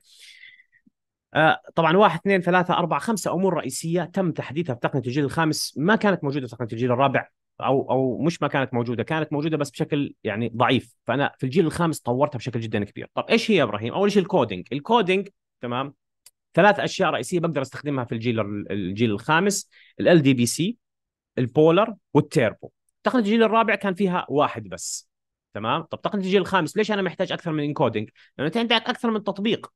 آه، طبعا واحد اثنين ثلاثة أربعة خمسة أمور رئيسية تم تحديثها في تقنية الجيل الخامس ما كانت موجودة في تقنية الجيل الرابع أو أو مش ما كانت موجودة كانت موجودة بس بشكل يعني ضعيف فأنا في الجيل الخامس طورتها بشكل جدا كبير طب إيش هي يا إبراهيم أول شيء الكودينج الكودينج تمام ثلاث أشياء رئيسية بقدر أستخدمها في الجيل الجيل الخامس ال دي بي سي البولر والتيربو تقنية الجيل الرابع كان فيها واحد بس تمام طب تقنية الجيل الخامس ليش أنا محتاج أكثر من انكودينج لأنه أنت عندك أكثر من تطبيق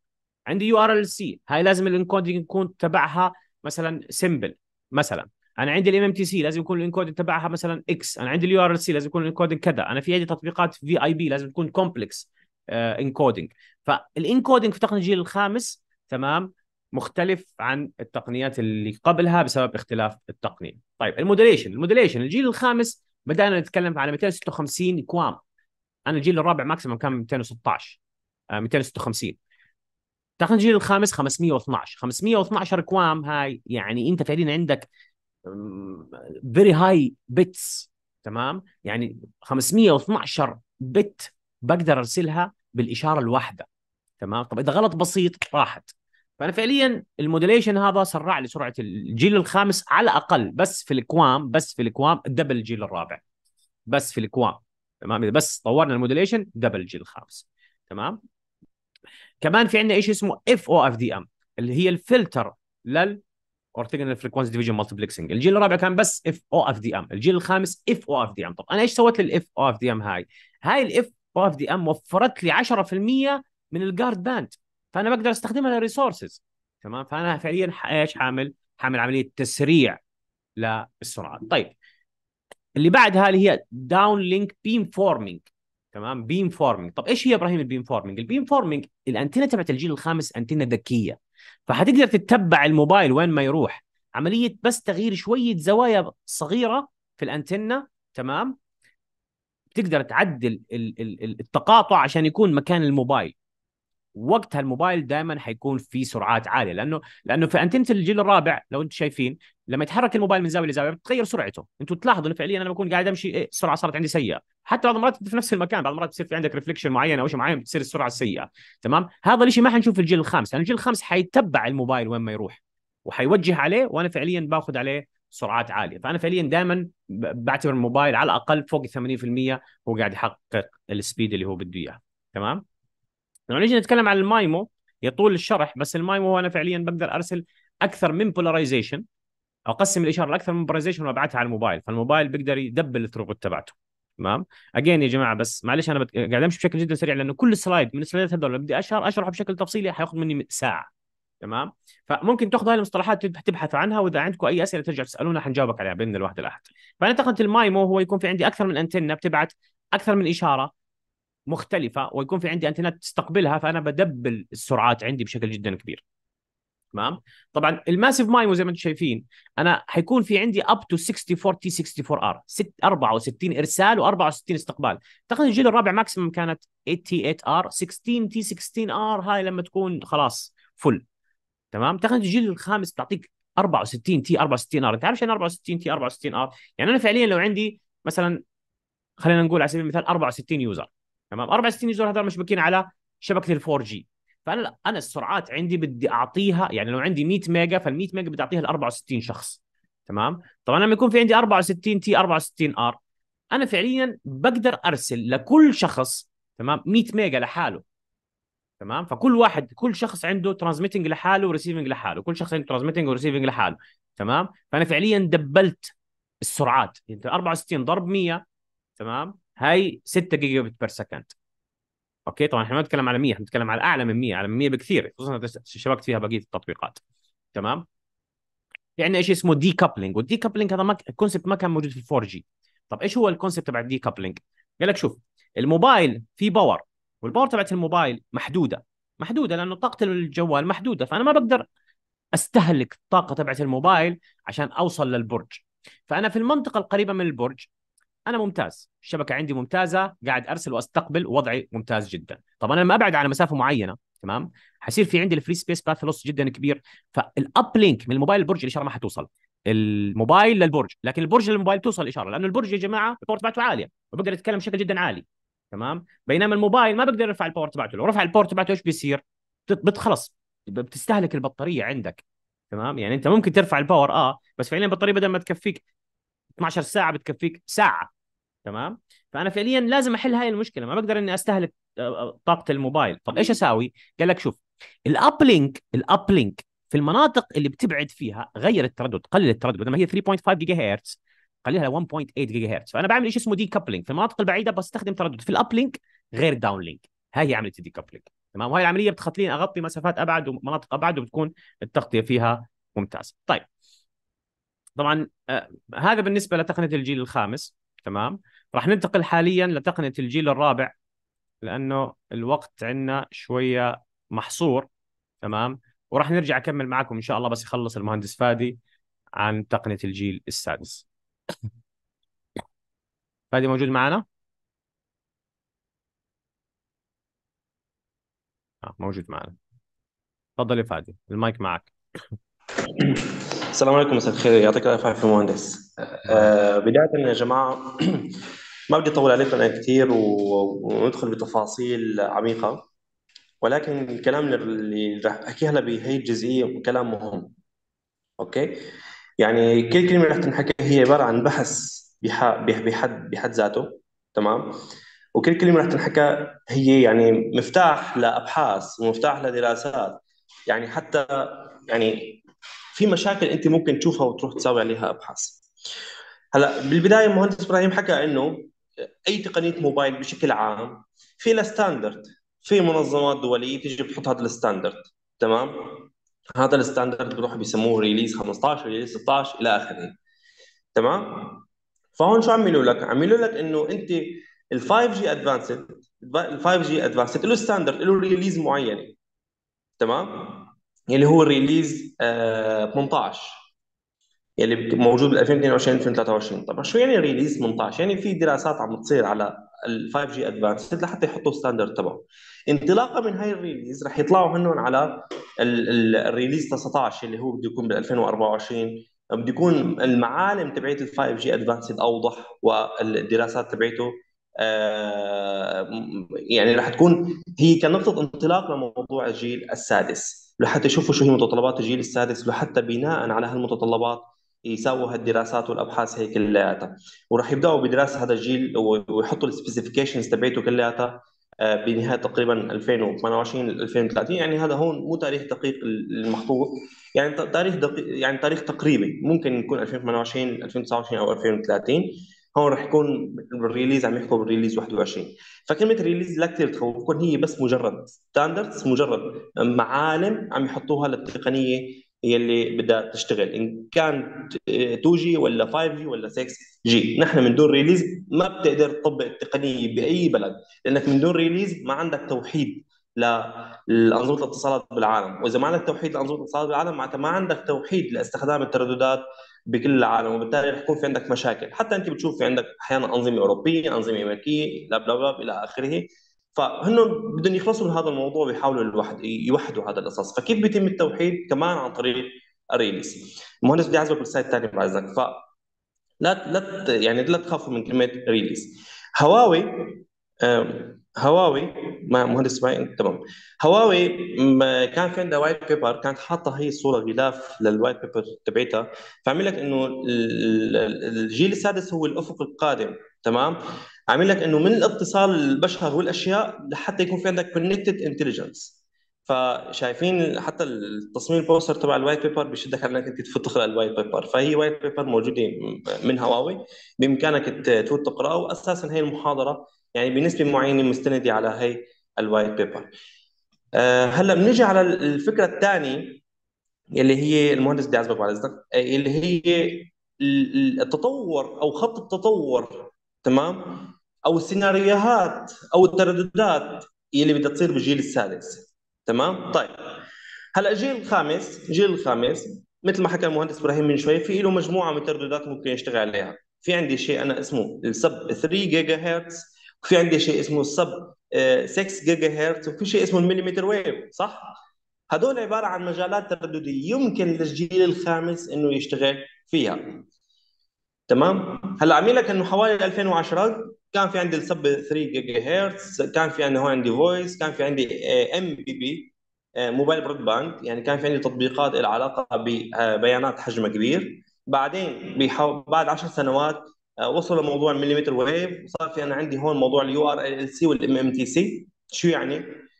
عندي يو ار ال سي هاي لازم الانكودنج يكون تبعها مثلا سمبل مثلا انا عندي الام ام تي سي لازم يكون الانكودنج تبعها مثلا اكس انا عندي اليو ار ال سي لازم يكون الانكودنج كذا انا في عندي تطبيقات في اي بي لازم تكون كومبلكس انكودنج فالانكودنج في تقنيه الجيل الخامس تمام مختلف عن التقنيات اللي قبلها بسبب اختلاف التقنيه طيب الموديليشن الموديليشن الجيل الخامس بدانا نتكلم على 256 كوام انا الجيل الرابع ماكسيمم كان 216 256 تاخذ الجيل الخامس 512 512 كوام هاي يعني انت فعليا عندك فيري هاي بيتس تمام يعني 512 بت بقدر ارسلها بالاشاره الواحده تمام طب اذا غلط بسيط راحت فانا فعليا الموديليشن هذا سرع لي سرعه الجيل الخامس على الاقل بس في الكوام بس في الكوام دبل الجيل الرابع بس في الكوام تمام اذا بس طورنا الموديليشن دبل الجيل الخامس تمام كمان في عندنا شيء اسمه اف او اف دي ام اللي هي الفلتر لل اورتيجنال فريكونسي ديفيجن مالتيبلكسنج الجيل الرابع كان بس اف او اف دي ام الجيل الخامس اف او اف دي ام طب انا ايش سويت للاف او اف دي ام هاي هاي الاف او اف دي ام وفرت لي 10% من الجارد باند فانا بقدر استخدمها للريسورسز تمام فانا فعليا ايش حامل حامل عمليه تسريع للسرعه طيب اللي بعدها اللي هي داون لينك بيم فورمينج تمام بيم فورمينج طب ايش هي ابراهيم البيم فورمينج البيم فورمينج الانتنه تبعت الجيل الخامس انتنه ذكيه فحتقدر تتبع الموبايل وين ما يروح عمليه بس تغيير شويه زوايا صغيره في الانتنه تمام بتقدر تعدل التقاطع عشان يكون مكان الموبايل وقتها الموبايل دائما حيكون في سرعات عاليه لانه لانه في انتنه الجيل الرابع لو انتم شايفين لما يتحرك الموبايل من زاويه لزاويه بتتغير سرعته انتم تلاحظوا انه فعليا انا بكون قاعد امشي إيه السرعه صارت عندي سيئه حتى بعض المرات في نفس المكان بعض المرات بتصير في عندك ريفليكشن معين او شيء معين بتصير السرعه سيئه تمام هذا الشيء ما حنشوف في الجيل الخامس لانه الجيل الخامس حيتبع الموبايل وين ما يروح وحيوجه عليه وانا فعليا باخذ عليه سرعات عاليه فانا فعليا دائما بعتبر الموبايل على الاقل فوق 80% هو قاعد يحقق السبيد اللي هو بده اياه تمام لما نيجي نتكلم عن المايمو يطول الشرح بس المايمو انا فعليا بقدر ارسل اكثر من بولاريزيشن اقسم الاشاره لاكثر من بولاريزيشن وابعتها على الموبايل فالموبايل بيقدر يدبل الثروبوت تبعته تمام اجين يا جماعه بس معلش انا بت... قاعد امشي بشكل جدا سريع لانه كل سلايد من السلايدات هذول بدي اشرح اشرح بشكل تفصيلي حياخذ مني ساعه تمام فممكن تاخذ هاي المصطلحات تبحث عنها واذا عندكم اي اسئله ترجع تسالونا حنجاوبك عليها باذن الواحد الاحد فانا اعتقد المايمو هو يكون في عندي اكثر من انتنه بتبعت اكثر من اشاره مختلفه ويكون في عندي انترنت تستقبلها فانا بدبل السرعات عندي بشكل جدا كبير تمام طبعا الماسيف مايمو زي ما انتم شايفين انا حيكون في عندي اب تو 64 تي 64 ار 64 ارسال و64 استقبال تقنيه الجيل الرابع ماكسيمم كانت 88 ار 16 تي 16 ار هاي لما تكون خلاص فل تمام تقنيه الجيل الخامس بتعطيك 64 تي 64 ار انت عارف شنو 64 تي 64 ار يعني انا فعليا لو عندي مثلا خلينا نقول على سبيل المثال 64 يوزر تمام اربع سنين يزور هذول مشبكين على شبكه الفور جي فانا انا السرعات عندي بدي اعطيها يعني لو عندي 100 ميجا فال 100 ميجا بدي اعطيها ل 64 شخص تمام طبعا لما يكون في عندي 64 تي 64 ار انا فعليا بقدر ارسل لكل شخص تمام 100 ميجا لحاله تمام فكل واحد كل شخص عنده ترانزميتنج لحاله وريسيفنج لحاله كل شخص عنده ترانزميتنج وريسيفنج لحاله تمام فانا فعليا دبلت السرعات يعني انت يعني 64 ضرب 100 تمام هاي 6 جيجا بت بير سكند اوكي طبعا احنا ما بنتكلم على 100 احنا بنتكلم على اعلى من 100 على من 100 بكثير خصوصا شبكت فيها بقيه التطبيقات تمام في عندنا شيء اسمه دي كابلنج والدي كابلنج هذا ما الكونسبت ما كان موجود في 4 جي طب ايش هو الكونسبت تبع الدي كابلنج قال لك شوف الموبايل فيه باور والباور تبعت الموبايل محدوده محدوده لانه طاقه الجوال محدوده فانا ما بقدر استهلك الطاقه تبعت الموبايل عشان اوصل للبرج فانا في المنطقه القريبه من البرج انا ممتاز الشبكه عندي ممتازه قاعد ارسل واستقبل ووضعي ممتاز جدا طب انا لما ابعد على مسافه معينه تمام حيصير في عندي الفري سبيس باث لوس جدا كبير فالاب لينك من الموبايل للبرج الاشاره ما حتوصل الموبايل للبرج لكن البرج للموبايل توصل الاشاره لانه البرج يا جماعه الباور تبعته عاليه وبقدر يتكلم بشكل جدا عالي تمام بينما الموبايل ما بقدر ارفع الباور تبعته لو رفع الباور تبعته ايش بيصير بتخلص بتستهلك البطاريه عندك تمام يعني انت ممكن ترفع الباور اه بس فعليا البطاريه بدل ما تكفيك 12 ساعه بتكفيك ساعه تمام فانا فعليا لازم احل هاي المشكله ما بقدر اني استهلك آه، آه، طاقه الموبايل طب ايش اسوي قال لك شوف الابلينك الابلينك في المناطق اللي بتبعد فيها غير التردد قلل التردد بدل ما هي 3.5 جيجا هرتز قللها 1.8 جيجا هرتز فانا بعمل شيء اسمه دي كابلينج في المناطق البعيده بستخدم تردد في الابلينك غير داون لينك هاي هي عمليه الدي كابلينج تمام وهي العمليه بتخليني اغطي مسافات ابعد ومناطق ابعد وبتكون التغطيه فيها ممتازه طيب طبعا آه، هذا بالنسبه لتقنيه الجيل الخامس تمام راح ننتقل حاليا لتقنيه الجيل الرابع لانه الوقت عندنا شويه محصور تمام وراح نرجع اكمل معكم ان شاء الله بس يخلص المهندس فادي عن تقنيه الجيل السادس فادي موجود معنا آه موجود معنا تفضل يا فادي المايك معك السلام عليكم مساء الخير يعطيك الف عافيه مهندس آه بدايه يا جماعه ما بدي اطول عليكم انا يعني كثير وندخل بتفاصيل عميقه ولكن الكلام اللي راح احكيه هلا بهي الجزئيه كلام مهم اوكي يعني كل كلمه راح تنحكي هي عباره عن بحث بحد بحد ذاته تمام وكل كلمه راح تنحكى هي يعني مفتاح لابحاث ومفتاح لدراسات يعني حتى يعني في مشاكل انت ممكن تشوفها وتروح تساوي عليها ابحاث هلا بالبدايه مهندس ابراهيم حكى انه اي تقنيه موبايل بشكل عام في لها ستاندرد في منظمات دوليه تيجي بتحط هذا الستاندرد تمام هذا الستاندرد بروح بيسموه ريليز 15 ريليز 16 الى اخره تمام فهون شو عملوا لك عملوا لك انه انت ال 5 جي ادفانسد ال 5 جي ادفانسد له ستاندرد له ريليز معينه تمام اللي هو الريليز 18 اللي موجود بال 2022 2023 طبعا شو يعني ريليز 18 يعني في دراسات عم تصير على ال 5 جي ادفانسد لحتى يحطوا ستاندرد تبعه انطلاقا من هاي الريليز رح يطلعوا هنن على الريليز 19 اللي هو بده يكون بال 2024 بده يكون المعالم تبعت ال 5 جي ادفانسد اوضح والدراسات تبعته آه، يعني رح تكون هي كنقطه انطلاق لموضوع الجيل السادس لحتى يشوفوا شو هي متطلبات الجيل السادس لحتى بناء على هالمتطلبات يساووا هالدراسات والابحاث هي كلياتها وراح يبداوا بدراسه هذا الجيل ويحطوا السبيسيفيكيشنز تبعته كلياتها آه، بنهايه تقريبا 2028 2030 يعني هذا هون مو تاريخ دقيق المحطوط يعني تاريخ دقيق يعني تاريخ تقريبي ممكن يكون 2028 2029 او 2030 هون رح يكون الريليز عم يحكوا بالريليز 21 فكلمه ريليز لا كثير تخوفكم هي بس مجرد ستاندردز مجرد معالم عم يحطوها للتقنيه يلي بدها تشتغل ان كان 2 جي ولا 5 جي ولا 6 جي نحن من دون ريليز ما بتقدر تطبق التقنيه باي بلد لانك من دون ريليز ما عندك توحيد لانظمه الاتصالات بالعالم واذا ما عندك توحيد لانظمه الاتصالات بالعالم معناتها ما عندك توحيد لاستخدام الترددات بكل العالم وبالتالي رح يكون في عندك مشاكل حتى انت بتشوف في عندك احيانا انظمه اوروبيه انظمه امريكيه لا بلا بلا الى اخره فهن بدهم يخلصوا من هذا الموضوع بيحاولوا الواحد يوحدوا هذا القصص فكيف بيتم التوحيد كمان عن طريق الريليس المهندس بدي اعزبك بالسايد الثاني بعد اذنك ف لا لا يعني لا تخافوا من كلمه ريليس هواوي هواوي مهندس اسماعيل تمام هواوي كان في عندها وايت بيبر كانت حاطه هي الصوره غلاف للوايت بيبر تبعتها فعمل لك انه الجيل السادس هو الافق القادم تمام عامل لك انه من الاتصال البشر والاشياء لحتى يكون في عندك كونكتد انتليجنس فشايفين حتى التصميم البوستر تبع الوايت بيبر بشدك على انك انت تقرا الوايت بيبر فهي وايت بيبر موجوده من هواوي بامكانك تفوت تقراها واساسا هي المحاضره يعني بنسبه معينه مستنده على هي الوايت بيبر آه، هلا بنيجي على الفكره الثانيه اللي هي المهندس بدي اعزبك على اصدق آه، اللي هي التطور او خط التطور تمام او السيناريوهات او الترددات اللي بدها تصير بالجيل السادس تمام طيب هلا الجيل الخامس الجيل الخامس مثل ما حكى المهندس ابراهيم من شوي في له مجموعه من الترددات ممكن يشتغل عليها في عندي شيء انا اسمه السب 3 جيجا هرتز في عندي شيء اسمه السب 6 جيجا هرتز وفي شيء اسمه المليمتر ويف صح؟ هذول عباره عن مجالات تردديه يمكن للجيل الخامس انه يشتغل فيها تمام هلا عامل لك انه حوالي 2010 كان في عندي السب 3 جيجا هرتز كان في عندي هون عندي فويس كان في عندي ام بي بي موبايل برود باند يعني كان في عندي تطبيقات لها علاقه ببيانات حجم كبير بعدين بحو... بعد 10 سنوات آه، وصلوا لموضوع المليمتر ويف وصار في انا عندي هون موضوع اليو ار ال سي والام ام تي سي شو يعني؟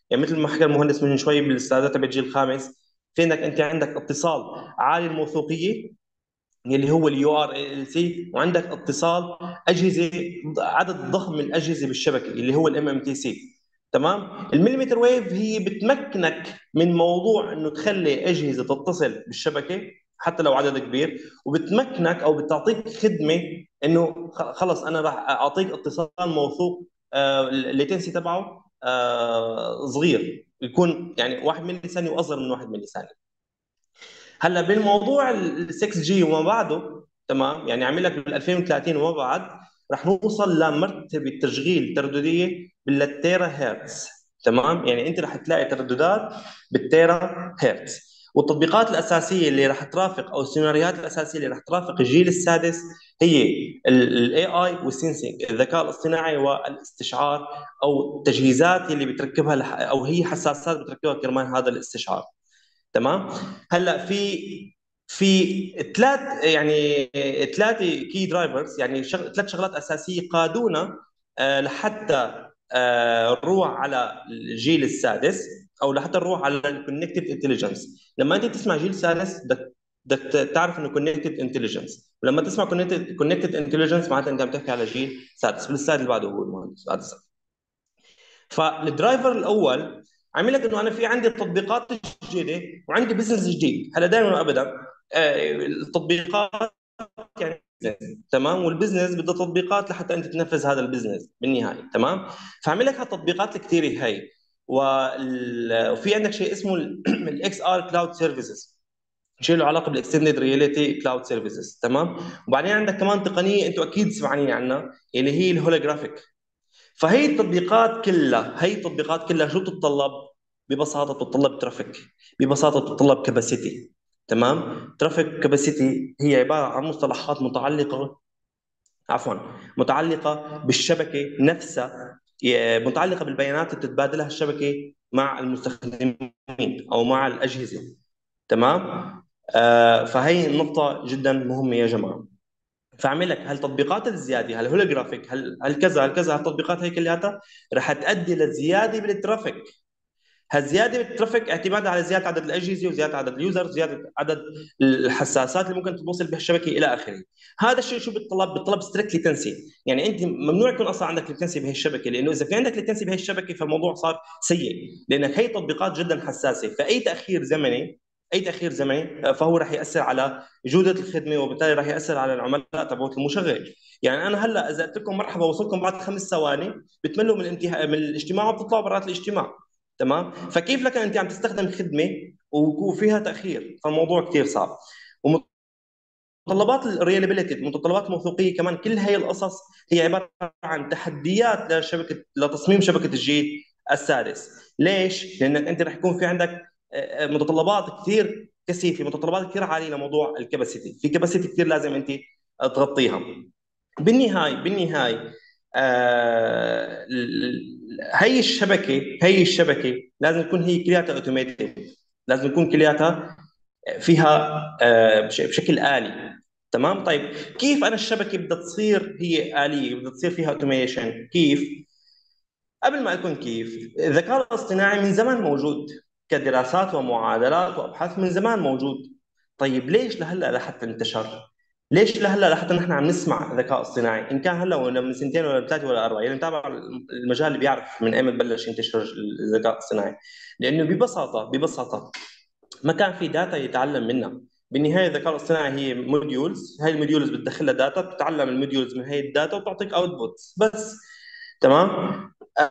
يعني مثل ما حكى المهندس من شوي بالاستاذات تبع الجيل الخامس في انك انت عندك اتصال عالي الموثوقيه اللي هو اليو ار ال سي وعندك اتصال اجهزه عدد ضخم من الاجهزه بالشبكه اللي هو الام ام تي سي تمام المليمتر ويف هي بتمكنك من موضوع انه تخلي اجهزه تتصل بالشبكه حتى لو عدد كبير وبتمكنك او بتعطيك خدمه انه خلص انا راح اعطيك اتصال موثوق الليتنسي آه، تبعه آه، صغير يكون يعني 1 ملي ثانيه واصغر من 1 ملي ثانيه هلا بالموضوع ال 6 جي وما بعده تمام يعني عم لك بال 2030 وما بعد رح نوصل لمرتبه تشغيل تردديه بالتيرا هرتز تمام يعني انت رح تلاقي ترددات بالتيرا هرتز والتطبيقات الاساسيه اللي راح ترافق او السيناريوهات الاساسيه اللي راح ترافق الجيل السادس هي الاي اي والسينسينج الذكاء الاصطناعي والاستشعار او التجهيزات اللي بتركبها او هي حساسات بتركبها كرمال هذا الاستشعار تمام هلا في في ثلاث يعني ثلاث كي درايفرز يعني ثلاث شغلات اساسيه قادونا آه، لحتى نروح آه، على الجيل السادس او لحتى نروح على الكونكتد انتليجنس لما انت تسمع جيل سادس بدك تعرف انه كونكتد انتليجنس ولما تسمع كونكتد انتليجنس معناتها انت عم تحكي على جيل سادس بالسادس اللي بعده هو المهندس سادس فالدرايفر الاول عامل لك انه انا في عندي تطبيقات جديده وعندي بزنس جديد هلا دائما وابدا آه، التطبيقات يعني تمام والبزنس بده تطبيقات لحتى انت تنفذ هذا البزنس بالنهايه تمام فعمل لك هالتطبيقات الكثيره هي وفي عندك شيء اسمه الاكس ار كلاود سيرفيسز شيء له علاقه بالاكستندد رياليتي كلاود سيرفيسز تمام وبعدين عندك كمان تقنيه انتم اكيد سمعانين عنها اللي هي الهولوجرافيك فهي التطبيقات كلها هي التطبيقات كلها شو بتتطلب ببساطه بتتطلب ترافيك ببساطه بتتطلب كباسيتي تمام ترافيك كباسيتي هي عباره عن مصطلحات متعلقه عفوا متعلقه بالشبكه نفسها متعلقه بالبيانات اللي بتتبادلها الشبكه مع المستخدمين او مع الاجهزه تمام آه، فهي النقطه جدا مهمه يا جماعه فاعمل لك هالتطبيقات الزياده هل هولوجرافيك هل كذا هل كذا هالتطبيقات هي كلياتها رح تؤدي لزياده بالترافيك هالزياده بالترافيك اعتمادا على زياده عدد الاجهزه وزياده عدد اليوزرز وزياده عدد الحساسات اللي ممكن توصل بها الشبكه الى اخره هذا الشيء شو بيتطلب بتطلب ستريكت تنسي يعني انت ممنوع يكون اصلا عندك لتنسي بهي الشبكه لانه اذا في عندك لتنسي بهي الشبكه فالموضوع صار سيء لانك هي تطبيقات جدا حساسه فاي تاخير زمني اي تاخير زمني فهو راح ياثر على جوده الخدمه وبالتالي راح ياثر على العملاء تبعوت المشغل يعني انا هلا اذا قلت لكم مرحبا وصلكم بعد خمس ثواني بتملوا من الانتهاء من الاجتماع وبتطلعوا برات الاجتماع تمام فكيف لك انت عم تستخدم خدمه وفيها تاخير فالموضوع كثير صعب متطلبات الريلابيلتي متطلبات الموثوقيه كمان كل هي القصص هي عباره عن تحديات لشبكه لتصميم شبكه الجيل السادس ليش لانك انت رح يكون في عندك آه، آه، متطلبات كثير كثيفه متطلبات كثير عاليه لموضوع الكباسيتي في كباسيتي كثير لازم انت تغطيها بالنهايه بالنهايه آه هي الشبكه هي الشبكه لازم تكون هي كلياتها اوتوميتد لازم تكون كلياتها فيها آه، بشكل الي تمام طيب كيف انا الشبكه بدها تصير هي اليه بدها تصير فيها اوتوميشن كيف قبل ما يكون كيف الذكاء الاصطناعي من زمان موجود كدراسات ومعادلات وابحاث من زمان موجود طيب ليش لهلا لحتى انتشر ليش لهلا لحتى نحن عم نسمع ذكاء اصطناعي ان كان هلا ولا من سنتين ولا ثلاثه ولا اربعه اللي يعني متابع المجال اللي بيعرف من ايمت بلش ينتشر الذكاء الاصطناعي لانه ببساطه ببساطه ما كان في داتا يتعلم منها بالنهايه الذكاء الاصطناعي هي موديولز هاي الموديولز بتدخلها داتا بتتعلم الموديولز من هاي الداتا وبتعطيك اوتبوتس بس تمام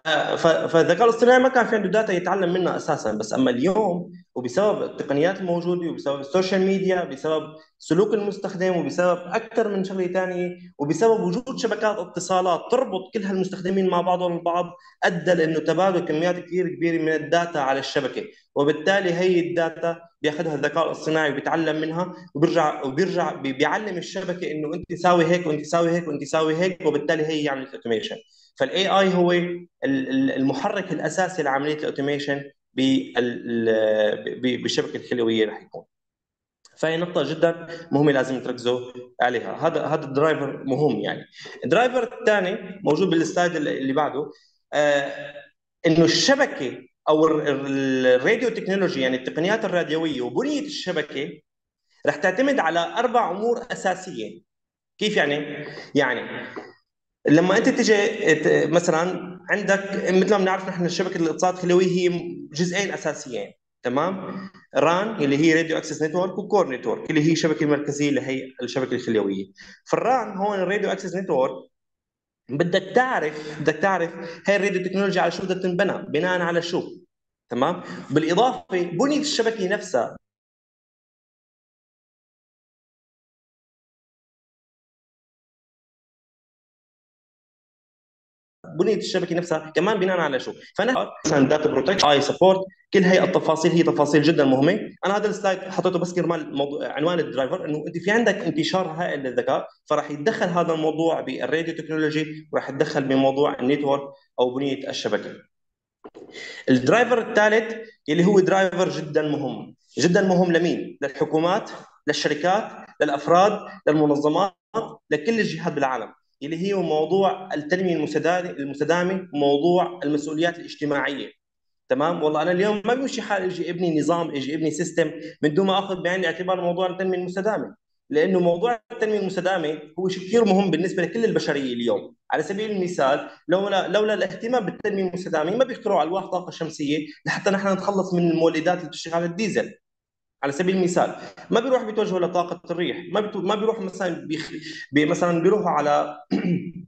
آه، فالذكاء الاصطناعي ما كان في عنده داتا يتعلم منها اساسا بس اما اليوم وبسبب التقنيات الموجوده وبسبب السوشيال ميديا بسبب سلوك المستخدم وبسبب اكثر من شغله ثانيه وبسبب وجود شبكات اتصالات تربط كل هالمستخدمين مع بعضهم البعض ادى لانه تبادل كميات كثير كبيره من الداتا على الشبكه وبالتالي هي الداتا بياخذها الذكاء الاصطناعي وبيتعلم منها وبيرجع وبيرجع بيعلم الشبكه انه انت ساوي هيك وانت ساوي هيك وانت ساوي هيك وبالتالي هي عملت اوتوميشن فالاي اي هو المحرك الاساسي لعمليه الاوتوميشن بالشبكه الحلويه رح يكون فهي نقطة جدا مهمة لازم تركزوا عليها، هذا هذا الدرايفر مهم يعني. الدرايفر الثاني موجود بالسلايد اللي بعده آه انه الشبكة او الراديو تكنولوجي يعني التقنيات الراديوية وبنية الشبكة رح تعتمد على اربع امور اساسية. كيف يعني؟ يعني لما انت تجي مثلا عندك مثل ما بنعرف نحن شبكه الاتصالات الخلويه هي جزئين اساسيين تمام ران اللي هي راديو اكسس نتورك وكور نتورك اللي هي الشبكه المركزيه لهي الشبكه الخلويه فالران هون الراديو اكسس نتورك بدك تعرف بدك تعرف هي الراديو تكنولوجيا على شو بدها تنبنى بناء على شو تمام بالاضافه بنيه الشبكه نفسها بنيه الشبكه نفسها كمان بناء على شو فانا مثلا داتا بروتكشن اي سبورت كل هي التفاصيل هي تفاصيل جدا مهمه انا هذا السلايد حطيته بس كرمال موضوع عنوان الدرايفر انه انت في عندك انتشار هائل للذكاء فراح يتدخل هذا الموضوع بالراديو تكنولوجي وراح يتدخل بموضوع النيتورك او بنيه الشبكه الدرايفر الثالث اللي هو درايفر جدا مهم جدا مهم لمين للحكومات للشركات للافراد للمنظمات لكل الجهات بالعالم اللي هي موضوع التنميه المستدامه وموضوع المسؤوليات الاجتماعيه تمام والله انا اليوم ما بيمشي حال اجي ابني نظام اجي ابني سيستم من دون ما اخذ بعين الاعتبار موضوع التنميه المستدامه لانه موضوع التنميه المستدامه هو شيء كثير مهم بالنسبه لكل البشريه اليوم على سبيل المثال لولا لولا الاهتمام بالتنميه المستدامه ما بيخترعوا على الواح طاقه شمسيه لحتى نحن نتخلص من المولدات اللي بتشتغل على الديزل على سبيل المثال ما بيروح بيتوجهوا لطاقه الريح ما بتو... ما بيروح مثلا بيخ... بي... مثلا بيروحوا على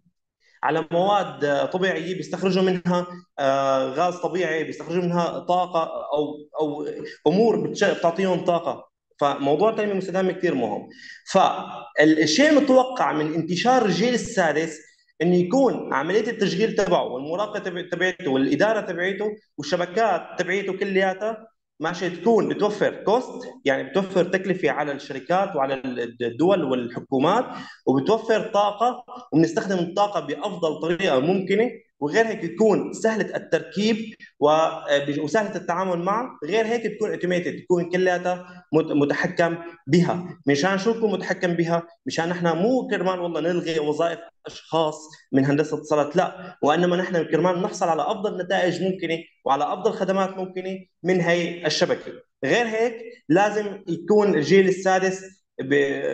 على مواد طبيعيه بيستخرجوا منها آه، غاز طبيعي بيستخرجوا منها طاقه او او امور بتش... بتعطيهم طاقه فموضوع التنميه المستدامه كثير مهم فالشيء المتوقع من انتشار الجيل السادس انه يكون عمليه التشغيل تبعه والمراقبه تبعته والاداره تبعته والشبكات تبعيته كلياتها ماشي تكون بتوفر كوست يعني بتوفر تكلفه على الشركات وعلى الدول والحكومات وبتوفر طاقه وبنستخدم الطاقه بافضل طريقه ممكنه وغير هيك تكون سهله التركيب آه، وسهله التعامل معه غير هيك تكون اوتوميتد تكون كلياتها متحكم بها مشان شو تكون متحكم بها مشان نحن مو كرمال والله نلغي وظائف اشخاص من هندسه اتصالات لا وانما نحن كرمال نحصل على افضل نتائج ممكنه وعلى افضل خدمات ممكنه من هي الشبكه غير هيك لازم يكون الجيل السادس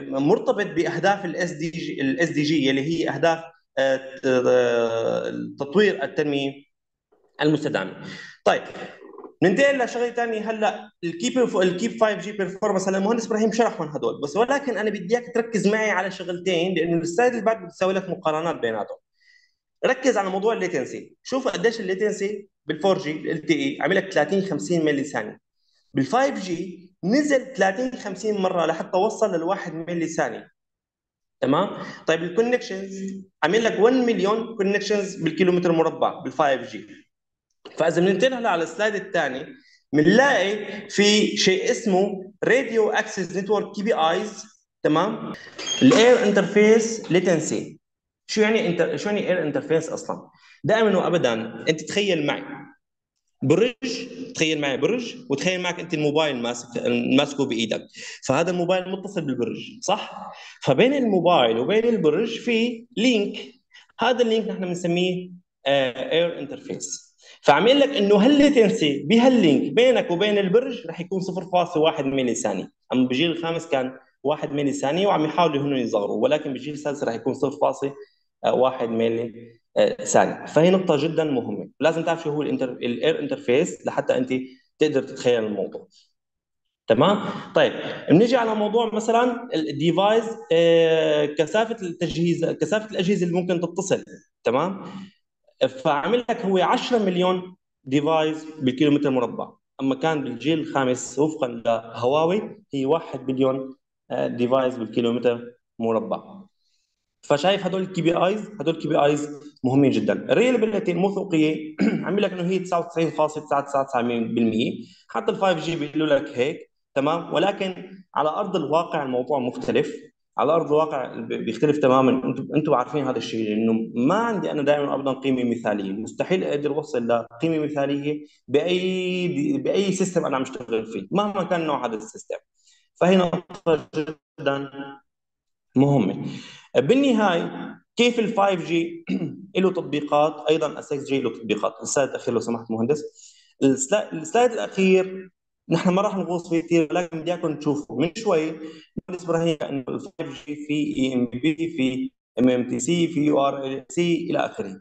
مرتبط باهداف الاس دي جي الاس دي جي اللي هي اهداف التطوير التنميه المستدامه طيب ننتقل لشغله ثانيه هلا الكيب الكيب 5 جي بيرفورمانس هلا المهندس ابراهيم شرحهم هدول بس ولكن انا بدي اياك تركز معي على شغلتين لانه السلايد اللي بعد بتساوي لك مقارنات بيناتهم ركز على موضوع الليتنسي شوف قديش الليتنسي بال4 جي ال تي اي عمل لك 30 50 ملي ثانيه بال5 جي نزل 30 50 مره لحتى وصل لل1 ملي ثانيه تمام طيب الكونكشنز عامل لك 1 مليون كونكشنز بالكيلومتر مربع بال5 جي فاذا بننتقل هلا على السلايد الثاني بنلاقي في شيء اسمه راديو اكسس نتورك كي بي ايز تمام الاير انترفيس ليتنسي شو يعني انت شو يعني اير انترفيس اصلا دائما وابدا انت تخيل معي برج تخيل معي برج وتخيل معك انت الموبايل ماسك ماسكه بايدك فهذا الموبايل متصل بالبرج صح فبين الموبايل وبين البرج في لينك هذا اللينك نحن بنسميه اير انترفيس فعم يقول لك انه هالليتنسي بهاللينك بينك وبين البرج رح يكون 0.1 ملي ثانيه اما بالجيل الخامس كان 1 ملي ثانيه وعم يحاولوا هنا يصغروا ولكن بالجيل السادس رح يكون 0.1 ملي ثانيه فهي نقطه جدا مهمه لازم تعرف شو هو الاير انترفيس لحتى انت تقدر تتخيل الموضوع تمام طيب بنيجي على موضوع مثلا الديفايس آه، كثافه التجهيز كثافه الاجهزه اللي ممكن تتصل تمام فعمل لك هو 10 مليون ديفايس بالكيلومتر مربع اما كان بالجيل الخامس وفقا لهواوي هي 1 بليون ديفايس بالكيلومتر مربع فشايف هدول الكي بي ايز هدول الكي بي ايز مهمين جدا الريلابيلتي الموثوقيه عامل لك انه هي 99.999% حتى ال 5 جي بيقولوا لك هيك تمام ولكن على ارض الواقع الموضوع مختلف على ارض الواقع بيختلف تماما انتم انتم عارفين هذا الشيء انه ما عندي انا دائما ابدا قيمه مثاليه مستحيل اقدر اوصل لقيمه مثاليه باي باي سيستم انا عم اشتغل فيه مهما كان نوع هذا السيستم فهي نقطه جدا مهمه بالنهايه كيف ال 5 جي له تطبيقات ايضا ال 6 جي له تطبيقات السلايد الاخير لو سمحت مهندس السلايد الاخير نحن ما راح نغوص فيه كثير لكن بدي اياكم تشوفوا من شوي مهندس ابراهيم انه يعني ال 5 جي في اي ام بي في ام ام تي سي في يو ار ال سي الى اخره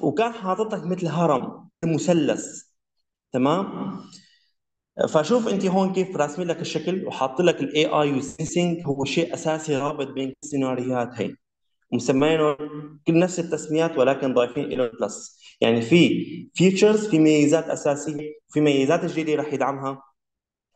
وكان حاطط لك مثل هرم مثل مثلث تمام فشوف انت هون كيف راسمين لك الشكل وحاط لك الاي اي والسنسنج هو شيء اساسي رابط بين السيناريوهات هي مسمينه كل نفس التسميات ولكن ضايفين له بلس يعني في فيتشرز في ميزات اساسيه في ميزات الجيل اللي راح يدعمها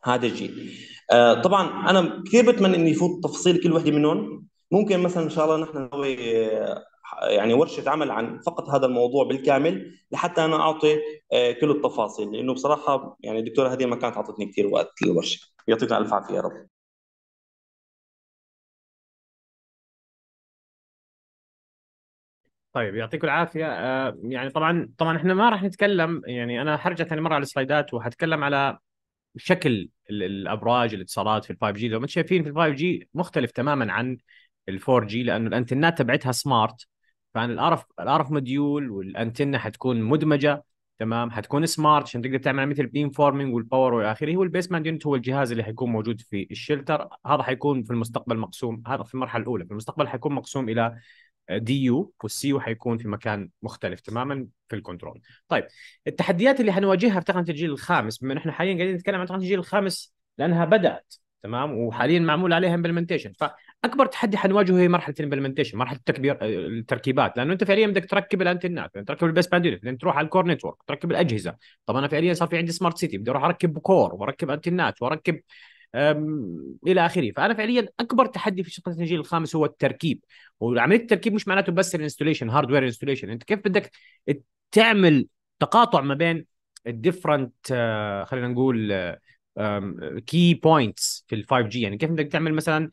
هذا الجيل آه، طبعا انا كثير بتمنى اني يفوت تفصيل كل وحده منهم ممكن مثلا ان شاء الله نحن نسوي آه، يعني ورشه عمل عن فقط هذا الموضوع بالكامل لحتى انا اعطي آه، كل التفاصيل لانه بصراحه يعني الدكتوره هديه ما كانت اعطتني كثير وقت للورشه يعطيك الف عافيه يا رب طيب يعطيكم العافيه آه، يعني طبعا طبعا احنا ما راح نتكلم يعني انا حرجع ثاني مره على السلايدات وحتكلم على شكل الابراج الاتصالات في ال 5 جي لو انتم شايفين في ال 5 جي مختلف تماما عن ال 4 جي لانه الانتنات تبعتها سمارت فعن الارف الارف مديول والانتنه حتكون مدمجه تمام حتكون سمارت عشان تقدر تعمل مثل بيم فورمينج والباور والى اخره والبيسمنت يونت هو الجهاز اللي حيكون موجود في الشلتر هذا حيكون في المستقبل مقسوم هذا في المرحله الاولى في المستقبل حيكون مقسوم الى دي يو والسي يو حيكون في مكان مختلف تماما في الكنترول طيب التحديات اللي حنواجهها في تقنيه الجيل الخامس بما نحن حاليا قاعدين نتكلم عن تقنيه الجيل الخامس لانها بدات تمام وحاليا معمول عليها امبلمنتيشن فاكبر تحدي حنواجهه هي مرحله الامبلمنتيشن مرحله التكبير آه، التركيبات لانه انت فعليا بدك تركب الانترنت يعني تركب البيس باند يونت تروح على الكور نتورك تركب الاجهزه طب انا فعليا صار في عندي سمارت سيتي بدي اروح اركب كور واركب انترنت واركب الى اخره فانا فعليا اكبر تحدي في شقه الجيل الخامس هو التركيب وعمليه التركيب مش معناته بس الانستليشن هاردوير انستليشن انت كيف بدك تعمل تقاطع ما بين الديفرنت آه، خلينا نقول آه، كي بوينتس في ال 5 جي يعني كيف بدك تعمل مثلا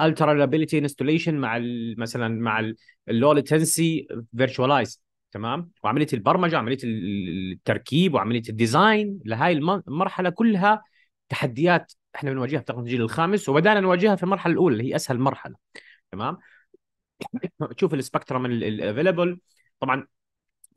الترا ريلابيلتي انستوليشن مع مثلا مع اللو ليتنسي فيرتشواليز تمام وعمليه البرمجه وعمليه التركيب وعمليه الديزاين لهي المرحله كلها تحديات احنا بنواجهها في تقنيه الجيل الخامس وبدانا نواجهها في المرحله الاولى اللي هي اسهل مرحله تمام تشوف السبكترم الافيلبل طبعا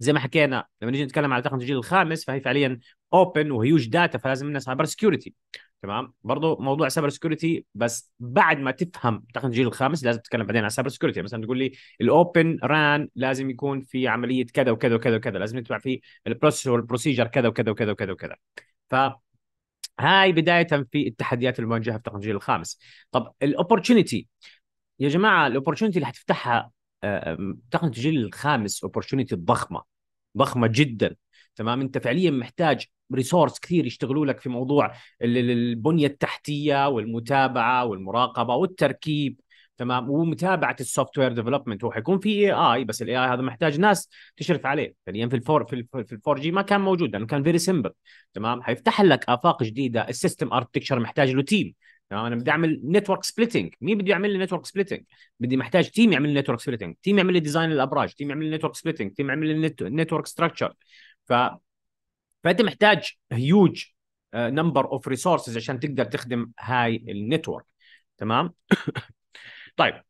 زي ما حكينا لما نيجي نتكلم على تقنيه الجيل الخامس فهي فعليا اوبن وهيوج داتا فلازم منها سايبر سكيورتي تمام برضه موضوع سايبر سكيورتي بس بعد ما تفهم تقنيه الجيل الخامس لازم تتكلم بعدين عن سايبر سكيورتي يعني مثلا تقول لي الاوبن ران لازم يكون في عمليه كذا وكذا وكذا وكذا لازم يتبع في البروسيس والبروسيجر كذا وكذا وكذا وكذا وكذا ف هاي بدايه في التحديات المواجهه في تقنيه الجيل الخامس طب الاوبورتونيتي يا جماعه الاوبورتونيتي اللي حتفتحها آه، تقنيه الجيل الخامس اوبورتونيتي ضخمه ضخمه جدا تمام انت فعليا محتاج ريسورس كثير يشتغلوا لك في موضوع البنيه التحتيه والمتابعه والمراقبه والتركيب تمام ومتابعه السوفت وير ديفلوبمنت هو حيكون في اي اي بس الاي اي هذا محتاج ناس تشرف عليه يعني في الفور في الفور جي ما كان موجود لانه كان فيري سمبل تمام حيفتح لك افاق جديده السيستم اركتكشر محتاج له تيم تمام انا بدي اعمل نتورك سبليتنج مين بده يعمل لي نتورك سبليتنج بدي محتاج تيم يعمل لي نتورك سبليتنج تيم يعمل لي ديزاين الابراج تيم يعمل لي نتورك سبليتنج تيم يعمل لي نتورك ستراكشر ف فانت محتاج هيوج نمبر اوف ريسورسز عشان تقدر تخدم هاي النتورك تمام طيب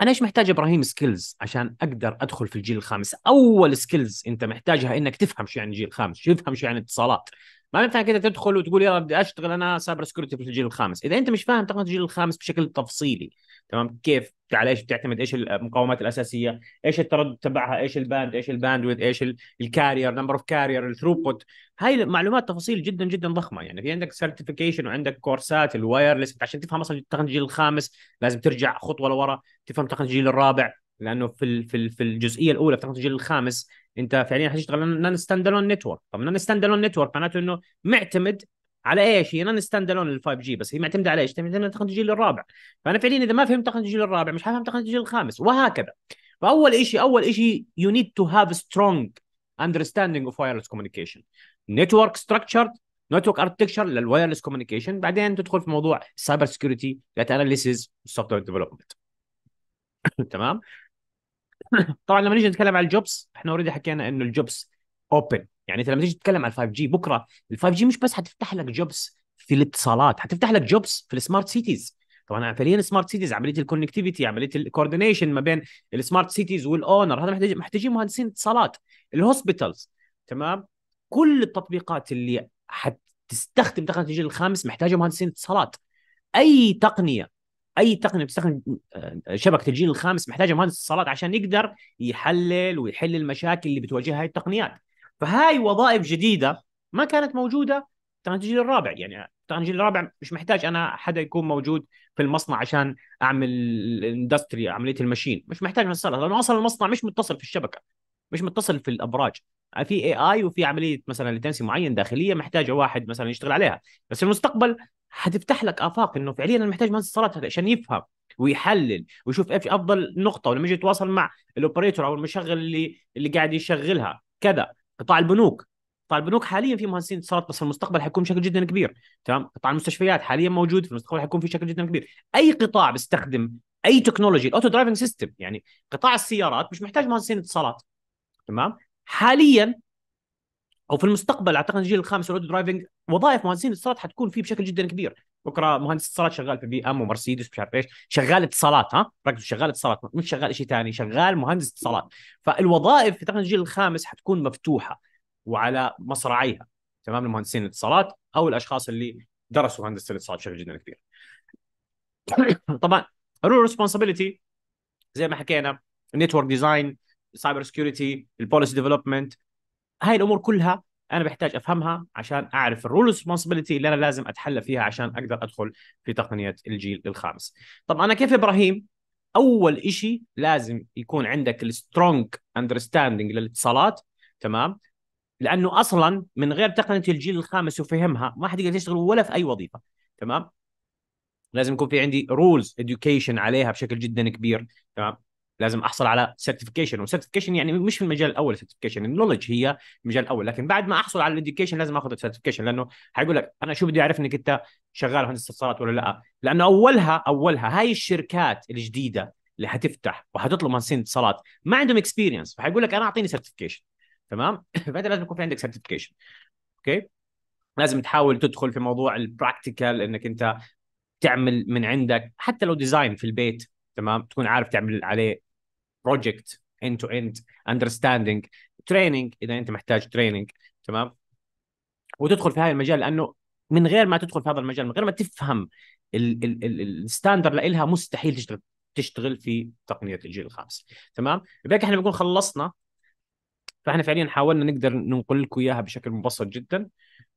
انا ايش محتاج ابراهيم سكيلز عشان اقدر ادخل في الجيل الخامس اول سكيلز انت محتاجها انك تفهم شو يعني الجيل الخامس تفهم شو يعني اتصالات ما ينفع كده تدخل وتقول يلا بدي اشتغل انا سايبر سكيورتي في الجيل الخامس اذا انت مش فاهم تقنيه الجيل الخامس بشكل تفصيلي تمام كيف على ايش بتعتمد ايش المقاومات الاساسيه ايش التردد تبعها ايش الباند ايش الباندويث ايش الكارير نمبر اوف كارير الثروبوت هاي المعلومات تفاصيل جدا جدا ضخمه يعني في عندك سيرتيفيكيشن وعندك كورسات الوايرلس عشان تفهم اصلا تقنيه الجيل الخامس لازم ترجع خطوه لورا تفهم تقنيه الجيل الرابع لانه في في في الجزئيه الاولى في الجيل الخامس انت فعليا حتشتغل نان ستاند الون نتورك طب نان ستاند الون نتورك معناته انه معتمد على ايش؟ هي نان ستاند الون ال 5 جي بس هي معتمده على ايش؟ معتمده على تقنيه الجيل الرابع فانا فعليا اذا ما فهمت تقنيه الجيل الرابع مش حفهم تقنيه الجيل الخامس وهكذا فاول شيء اول شيء يو نيد تو هاف سترونج اندرستاندينج اوف وايرلس كوميونيكيشن نتورك ستراكشر نتورك اركتكشر للوايرلس كوميونيكيشن بعدين تدخل في موضوع سايبر سكيورتي داتا اناليسيز سوفت وير ديفلوبمنت تمام طبعا لما نيجي نتكلم على الجوبس احنا اوريدي حكينا انه الجوبس اوبن يعني انت لما تيجي تتكلم على 5 جي بكره ال 5 جي مش بس حتفتح لك جوبس في الاتصالات حتفتح لك جوبس في السمارت سيتيز طبعا فعليا السمارت سيتيز عمليه الكونكتيفيتي عمليه الكوردينيشن ما بين السمارت سيتيز والاونر هذا محتاج محتاجين مهندسين اتصالات الهوسبيتالز تمام كل التطبيقات اللي حتستخدم تقنيه الجيل الخامس محتاجه مهندسين اتصالات اي تقنيه اي تقنيه بتستخدم آه، شبكه الجيل الخامس محتاجه مهندس اتصالات عشان يقدر يحلل ويحل المشاكل اللي بتواجهها هاي التقنيات فهاي وظائف جديده ما كانت موجوده تقنيه الجيل الرابع يعني تقنيه الجيل الرابع مش محتاج انا حدا يكون موجود في المصنع عشان اعمل الاندستري عمليه المشين مش محتاج مهندس اتصالات لانه اصلا المصنع مش متصل في الشبكه مش متصل في الابراج في اي اي وفي عمليه مثلا لتنسي معين داخليه محتاجه واحد مثلا يشتغل عليها بس المستقبل حتفتح لك افاق انه فعليا انا محتاج مهندس اتصالات هذا عشان يفهم ويحلل ويشوف ايش افضل نقطه ولما يجي يتواصل مع الاوبريتور او المشغل اللي اللي قاعد يشغلها كذا قطاع البنوك قطاع البنوك حاليا في مهندسين اتصالات بس في المستقبل حيكون بشكل جدا كبير تمام قطاع المستشفيات حاليا موجود في المستقبل حيكون في شكل جدا كبير اي قطاع بيستخدم اي تكنولوجي الاوتو درايفنج سيستم يعني قطاع السيارات مش محتاج مهندسين اتصالات تمام حاليا او في المستقبل اعتقد الجيل الخامس الاوتو درايفنج وظائف مهندسين الاتصالات حتكون فيه بشكل جدا كبير بكره مهندس اتصالات شغال في بي ام ومرسيدس مش عارف ايش شغال اتصالات ها ركزوا شغال اتصالات مش شغال شيء ثاني شغال مهندس اتصالات فالوظائف في الجيل الخامس حتكون مفتوحه وعلى مصراعيها تمام لمهندسين الاتصالات او الاشخاص اللي درسوا هندسه الاتصالات بشكل جدا كبير طبعا رول ريسبونسبيلتي زي ما حكينا نتورك ديزاين السايبر سكيورتي البوليسي ديفلوبمنت هاي الامور كلها انا بحتاج افهمها عشان اعرف الرول ريسبونسبيلتي اللي انا لازم اتحلى فيها عشان اقدر ادخل في تقنيه الجيل الخامس طب انا كيف ابراهيم اول شيء لازم يكون عندك السترونج اندرستاندينج للاتصالات تمام لانه اصلا من غير تقنيه الجيل الخامس وفهمها ما حتقدر تشتغل ولا في اي وظيفه تمام لازم يكون في عندي رولز اديوكيشن عليها بشكل جدا كبير تمام لازم احصل على سيرتيفيكيشن والسيرتيفيكيشن يعني مش في المجال الاول سيرتيفيكيشن يعني النولج هي المجال الاول لكن بعد ما احصل على الاديوكيشن لازم اخذ السيرتيفيكيشن لانه حيقول لك انا شو بدي اعرف انك انت شغال هندسه اتصالات ولا لا لانه اولها اولها هاي الشركات الجديده اللي حتفتح وحتطلب مهندسين اتصالات ما عندهم اكسبيرينس فحيقول لك انا اعطيني سيرتيفيكيشن تمام فانت لازم يكون في عندك سيرتيفيكيشن اوكي لازم تحاول تدخل في موضوع البراكتيكال انك انت تعمل من عندك حتى لو ديزاين في البيت تمام تكون عارف تعمل عليه بروجكت اند تو اند اندرستاندينج تريننج اذا انت محتاج تريننج تمام وتدخل في هذا المجال لانه من غير ما تدخل في هذا المجال من غير ما تفهم الستاندر لها مستحيل تشتغل تشتغل في تقنيه الجيل الخامس تمام لذلك احنا بنكون خلصنا فاحنا فعليا حاولنا نقدر ننقل لكم اياها بشكل مبسط جدا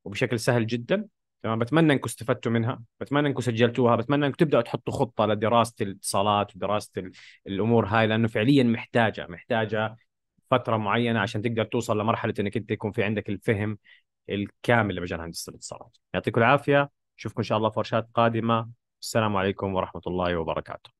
وبشكل سهل جدا تمام بتمنى انكم استفدتوا منها بتمنى انكم سجلتوها بتمنى انكم تبداوا تحطوا خطه لدراسه الاتصالات ودراسه الامور هاي لانه فعليا محتاجه محتاجه فتره معينه عشان تقدر توصل لمرحله انك انت يكون في عندك الفهم الكامل لمجال هندسه الاتصالات يعطيكم العافيه نشوفكم ان شاء الله في ورشات قادمه السلام عليكم ورحمه الله وبركاته